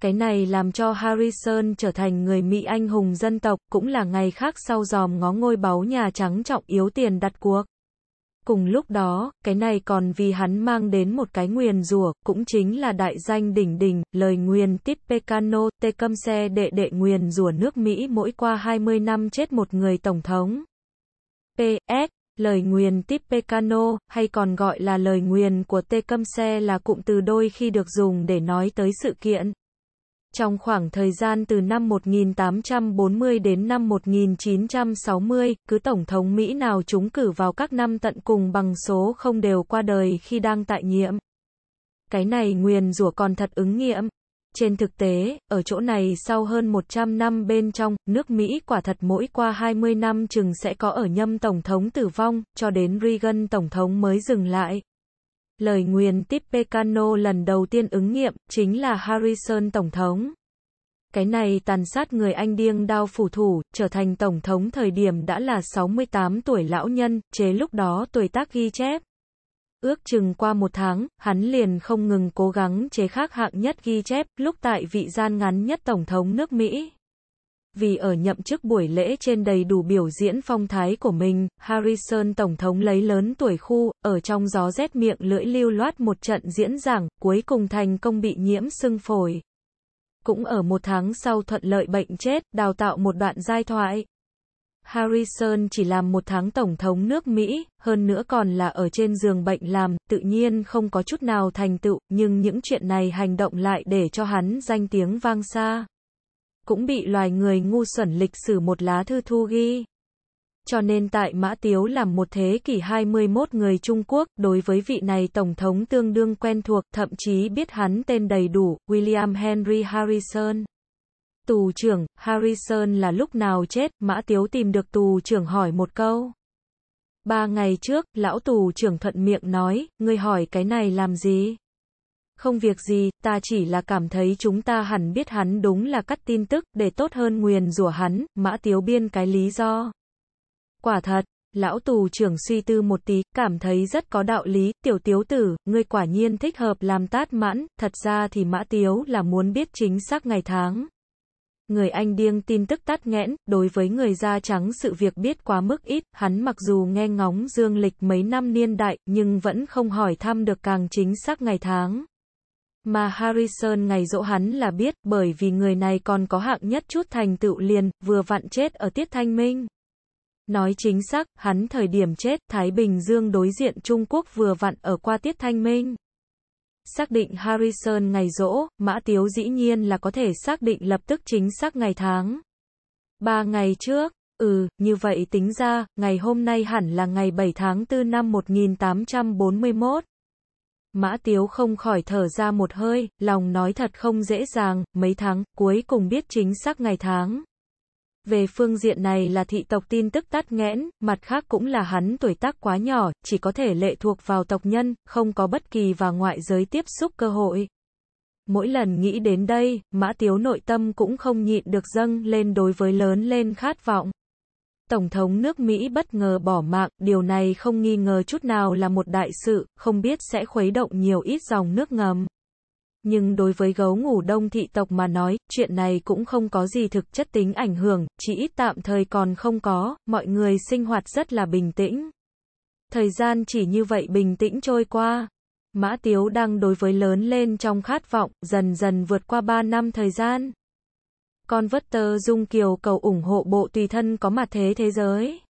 [SPEAKER 1] Cái này làm cho Harrison trở thành người Mỹ anh hùng dân tộc, cũng là ngày khác sau dòm ngó ngôi báu Nhà Trắng trọng yếu tiền đặt cuộc. Cùng lúc đó, cái này còn vì hắn mang đến một cái nguyền rùa, cũng chính là đại danh đỉnh đỉnh, lời nguyền tít Pecano, tê câm xe đệ đệ nguyền rùa nước Mỹ mỗi qua 20 năm chết một người tổng thống. PS, lời nguyền tít Pecano, hay còn gọi là lời nguyền của tê câm xe là cụm từ đôi khi được dùng để nói tới sự kiện. Trong khoảng thời gian từ năm 1840 đến năm 1960, cứ Tổng thống Mỹ nào trúng cử vào các năm tận cùng bằng số không đều qua đời khi đang tại nhiệm. Cái này nguyền rủa còn thật ứng nghiệm. Trên thực tế, ở chỗ này sau hơn 100 năm bên trong, nước Mỹ quả thật mỗi qua 20 năm chừng sẽ có ở nhâm Tổng thống tử vong, cho đến Reagan Tổng thống mới dừng lại. Lời nguyền tiếp Tippecano lần đầu tiên ứng nghiệm chính là Harrison tổng thống. Cái này tàn sát người Anh điên đao phủ thủ, trở thành tổng thống thời điểm đã là 68 tuổi lão nhân, chế lúc đó tuổi tác ghi chép. Ước chừng qua một tháng, hắn liền không ngừng cố gắng chế khác hạng nhất ghi chép, lúc tại vị gian ngắn nhất tổng thống nước Mỹ. Vì ở nhậm chức buổi lễ trên đầy đủ biểu diễn phong thái của mình, Harrison Tổng thống lấy lớn tuổi khu, ở trong gió rét miệng lưỡi lưu loát một trận diễn giảng, cuối cùng thành công bị nhiễm sưng phổi. Cũng ở một tháng sau thuận lợi bệnh chết, đào tạo một đoạn giai thoại, Harrison chỉ làm một tháng Tổng thống nước Mỹ, hơn nữa còn là ở trên giường bệnh làm, tự nhiên không có chút nào thành tựu, nhưng những chuyện này hành động lại để cho hắn danh tiếng vang xa cũng bị loài người ngu xuẩn lịch sử một lá thư thu ghi. Cho nên tại Mã Tiếu làm một thế kỷ 21 người Trung Quốc, đối với vị này Tổng thống tương đương quen thuộc, thậm chí biết hắn tên đầy đủ, William Henry Harrison. Tù trưởng, Harrison là lúc nào chết, Mã Tiếu tìm được tù trưởng hỏi một câu. Ba ngày trước, lão tù trưởng thuận miệng nói, ngươi hỏi cái này làm gì? Không việc gì, ta chỉ là cảm thấy chúng ta hẳn biết hắn đúng là cắt tin tức, để tốt hơn nguyền rủa hắn, mã tiếu biên cái lý do. Quả thật, lão tù trưởng suy tư một tí, cảm thấy rất có đạo lý, tiểu tiếu tử, ngươi quả nhiên thích hợp làm tát mãn, thật ra thì mã tiếu là muốn biết chính xác ngày tháng. Người anh điêng tin tức tắt nghẽn, đối với người da trắng sự việc biết quá mức ít, hắn mặc dù nghe ngóng dương lịch mấy năm niên đại, nhưng vẫn không hỏi thăm được càng chính xác ngày tháng. Mà Harrison ngày dỗ hắn là biết, bởi vì người này còn có hạng nhất chút thành tựu liền, vừa vặn chết ở tiết thanh minh. Nói chính xác, hắn thời điểm chết, Thái Bình Dương đối diện Trung Quốc vừa vặn ở qua tiết thanh minh. Xác định Harrison ngày rỗ, Mã Tiếu dĩ nhiên là có thể xác định lập tức chính xác ngày tháng. Ba ngày trước, ừ, như vậy tính ra, ngày hôm nay hẳn là ngày 7 tháng 4 năm 1841. Mã Tiếu không khỏi thở ra một hơi, lòng nói thật không dễ dàng, mấy tháng, cuối cùng biết chính xác ngày tháng. Về phương diện này là thị tộc tin tức tắt nghẽn, mặt khác cũng là hắn tuổi tác quá nhỏ, chỉ có thể lệ thuộc vào tộc nhân, không có bất kỳ và ngoại giới tiếp xúc cơ hội. Mỗi lần nghĩ đến đây, Mã Tiếu nội tâm cũng không nhịn được dâng lên đối với lớn lên khát vọng. Tổng thống nước Mỹ bất ngờ bỏ mạng, điều này không nghi ngờ chút nào là một đại sự, không biết sẽ khuấy động nhiều ít dòng nước ngầm. Nhưng đối với gấu ngủ đông thị tộc mà nói, chuyện này cũng không có gì thực chất tính ảnh hưởng, chỉ ít tạm thời còn không có, mọi người sinh hoạt rất là bình tĩnh. Thời gian chỉ như vậy bình tĩnh trôi qua. Mã Tiếu đang đối với lớn lên trong khát vọng, dần dần vượt qua 3 năm thời gian con vất tơ Dung Kiều cầu ủng hộ bộ tùy thân có mặt thế thế giới.